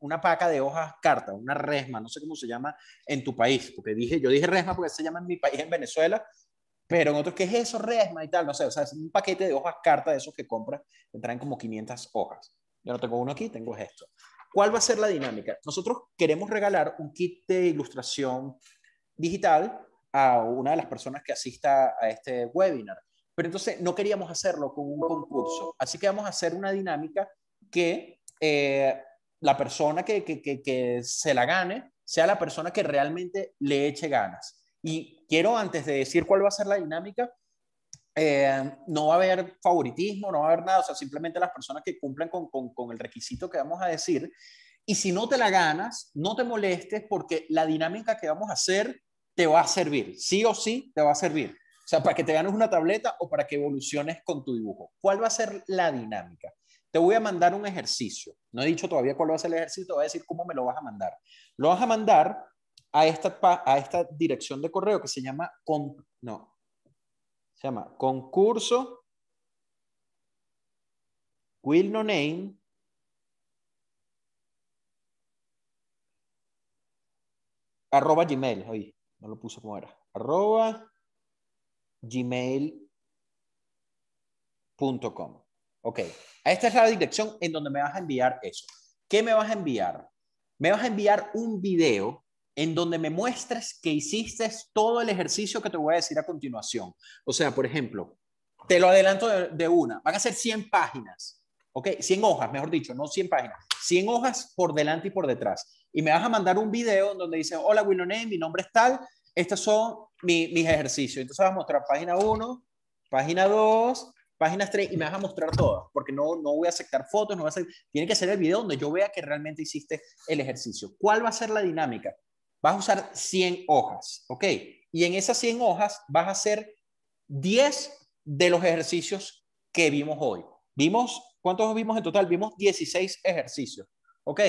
una paca de hojas carta, una resma, no sé cómo se llama en tu país, porque dije, yo dije resma porque se llama en mi país, en Venezuela, pero en otros, ¿qué es eso, resma y tal? No sé, o sea, es un paquete de hojas carta de esos que compras, que traen como 500 hojas. Yo no tengo uno aquí, tengo esto. ¿Cuál va a ser la dinámica? Nosotros queremos regalar un kit de ilustración digital a una de las personas que asista a este webinar. Pero entonces no queríamos hacerlo con un concurso. Así que vamos a hacer una dinámica que eh, la persona que, se la gane sea la persona que realmente le eche ganas. Y quiero, antes de decir cuál va a ser la dinámica, eh, no va a haber favoritismo, no va a haber nada, o sea, simplemente las personas que cumplen con, el requisito que vamos a decir. Y si no te la ganas, no te molestes porque la dinámica que vamos a hacer te va a servir, sí o sí te va a servir. O sea, para que te ganes una tableta o para que evoluciones con tu dibujo. ¿Cuál va a ser la dinámica? Te voy a mandar un ejercicio. No he dicho todavía cuál va a ser el ejercicio, te voy a decir cómo me lo vas a mandar. Lo vas a mandar a esta, a esta dirección de correo que se llama, con, no, se llama concurso will no name arroba gmail, Ahí. no lo puse como era, arroba gmail.com. Ok, esta es la dirección en donde me vas a enviar eso. ¿Qué me vas a enviar? Me vas a enviar un video en donde me muestres que hiciste todo el ejercicio que te voy a decir a continuación. O sea, por ejemplo, te lo adelanto de, una, van a ser 100 páginas. ¿ok? 100 hojas, mejor dicho, no 100 páginas, 100 hojas por delante y por detrás. Y me vas a mandar un video donde dice, hola name mi nombre es tal, estas son mis ejercicios. Entonces vas a mostrar página 1, página 2, páginas 3 y me vas a mostrar todas, porque no, no voy a aceptar fotos, no va a ser tiene que ser el video donde yo vea que realmente hiciste el ejercicio. ¿Cuál va a ser la dinámica? Vas a usar 100 hojas, ¿ok? Y en esas 100 hojas vas a hacer 10 de los ejercicios que vimos hoy. Vimos, ¿cuántos vimos en total? Vimos 16 ejercicios, ¿ok?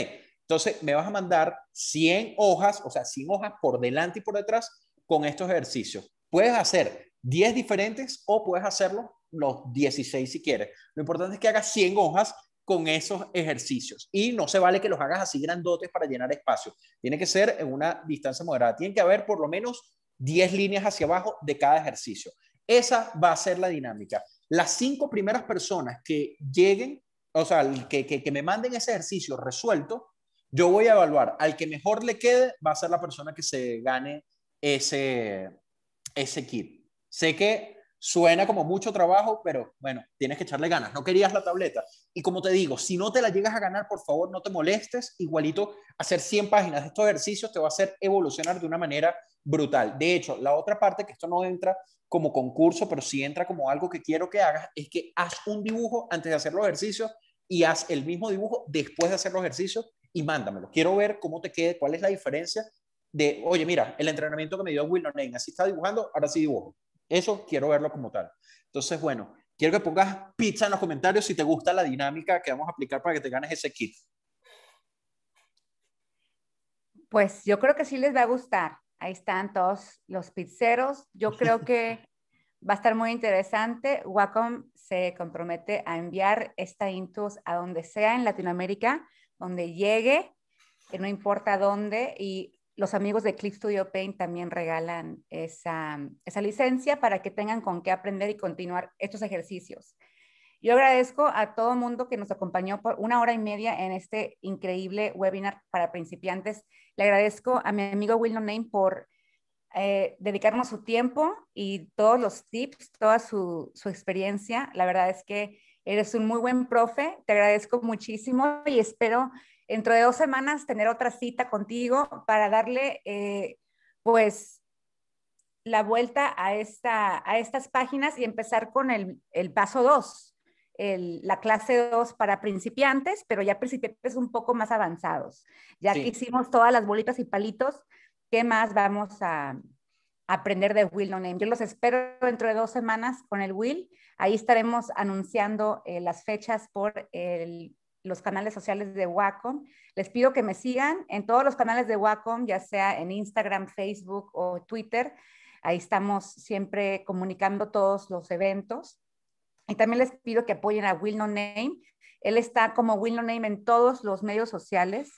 Entonces me vas a mandar 100 hojas, o sea, 100 hojas por delante y por detrás con estos ejercicios. Puedes hacer 10 diferentes o puedes hacerlo los 16 si quieres. Lo importante es que hagas 100 hojas con esos ejercicios y no se vale que los hagas así grandotes para llenar espacio. Tiene que ser en una distancia moderada. Tiene que haber por lo menos 10 líneas hacia abajo de cada ejercicio. Esa va a ser la dinámica. Las cinco primeras personas que lleguen, o sea, que, que, que me manden ese ejercicio resuelto, yo voy a evaluar al que mejor le quede, va a ser la persona que se gane ese, ese kit. Sé que suena como mucho trabajo, pero bueno, tienes que echarle ganas. No querías la tableta. Y como te digo, si no te la llegas a ganar, por favor, no te molestes. Igualito, hacer 100 páginas de estos ejercicios te va a hacer evolucionar de una manera brutal. De hecho, la otra parte, que esto no entra como concurso, pero sí entra como algo que quiero que hagas, es que haz un dibujo antes de hacer los ejercicios y haz el mismo dibujo después de hacer los ejercicios y mándamelo. Quiero ver cómo te quede, cuál es la diferencia de, oye, mira, el entrenamiento que me dio Will Name, así está dibujando, ahora sí dibujo. Eso quiero verlo como tal. Entonces, bueno, quiero que pongas pizza en los comentarios si te gusta la dinámica que vamos a aplicar para que te ganes ese kit. Pues yo creo que sí les va a gustar. Ahí están todos los pizzeros. Yo creo que (laughs) va a estar muy interesante. Wacom se compromete a enviar esta Intus a donde sea en Latinoamérica, donde llegue, que no importa dónde, y los amigos de Clip Studio Paint también regalan mm, esa, licencia para que tengan con qué aprender y continuar estos ejercicios. Yo agradezco a todo el mundo que nos acompañó por una hora y media en este increíble webinar para principiantes. Le agradezco a mi amigo Will no Name por eh, dedicarnos su tiempo y todos los tips, toda su, su experiencia. La verdad es que eres un muy buen profe. Te agradezco muchísimo y espero dentro de dos semanas tener otra cita contigo para darle, eh, pues, la vuelta a, esta, a estas páginas y empezar con el, paso 2, la clase 2 para principiantes, pero ya principiantes un poco más avanzados. Ya que hicimos todas las bolitas y palitos, ¿qué más vamos a, aprender de Will No Name. Yo los espero dentro de dos semanas con el Will. Ahí estaremos anunciando eh, las fechas por el los canales sociales de Wacom. Les pido que me sigan en todos los canales de Wacom, ya sea en Instagram, Facebook o Twitter. Ahí estamos siempre comunicando todos los eventos. Y también les pido que apoyen a Will No Name. Él está como Will No Name en todos los medios sociales.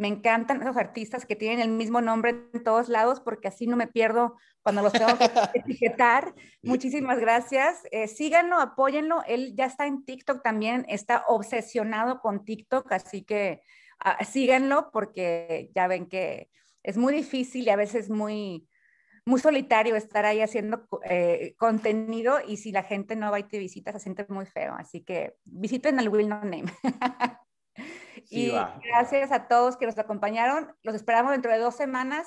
Me encantan esos artistas que tienen el mismo nombre en todos lados porque así no me pierdo cuando los tengo que (laughs) etiquetar. Muchísimas gracias. Eh, síganlo, apóyenlo. Él ya está en TikTok también, está obsesionado con TikTok, así que ah, síganlo porque ya ven que es muy difícil y a veces muy, muy solitario estar ahí haciendo eh, contenido y si la gente no va y te visita se siente muy feo. Así que visiten al Will No Name. (laughs) y gracias a todos que nos acompañaron. Los esperamos dentro de dos semanas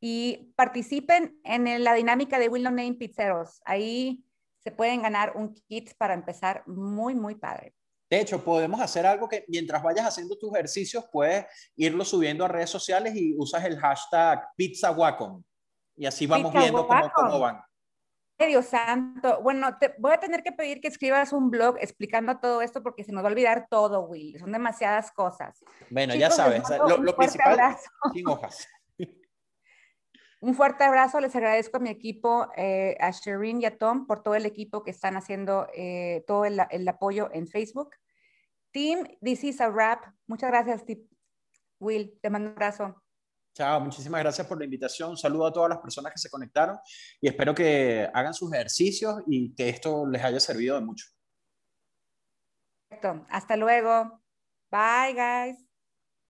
y participen en la dinámica de Will No Name Pizzeros. Ahí se pueden ganar un kit para empezar muy, muy padre. De hecho, podemos hacer algo que mientras vayas haciendo tus ejercicios, puedes irlo subiendo a redes sociales y usas el hashtag Pizza PizzaWacom. Y así vamos viendo cómo, cómo, van. Dios santo. Bueno, te voy a tener que pedir que escribas un blog explicando todo esto porque se nos va a olvidar todo, Will. Son demasiadas cosas. Bueno, ya sabes, lo, principal, sin hojas. (laughs) Un fuerte abrazo, les agradezco a mi equipo, eh, a Shereen y a Tom, por todo el equipo que están haciendo eh, todo el, el, apoyo en Facebook. Team, this is a wrap. Muchas gracias, Will. Te mando un abrazo. Chao, muchísimas gracias por la invitación. saludo a todas las personas que se conectaron y espero que hagan sus ejercicios y que esto les haya servido de mucho. Perfecto. Hasta luego. Bye, guys.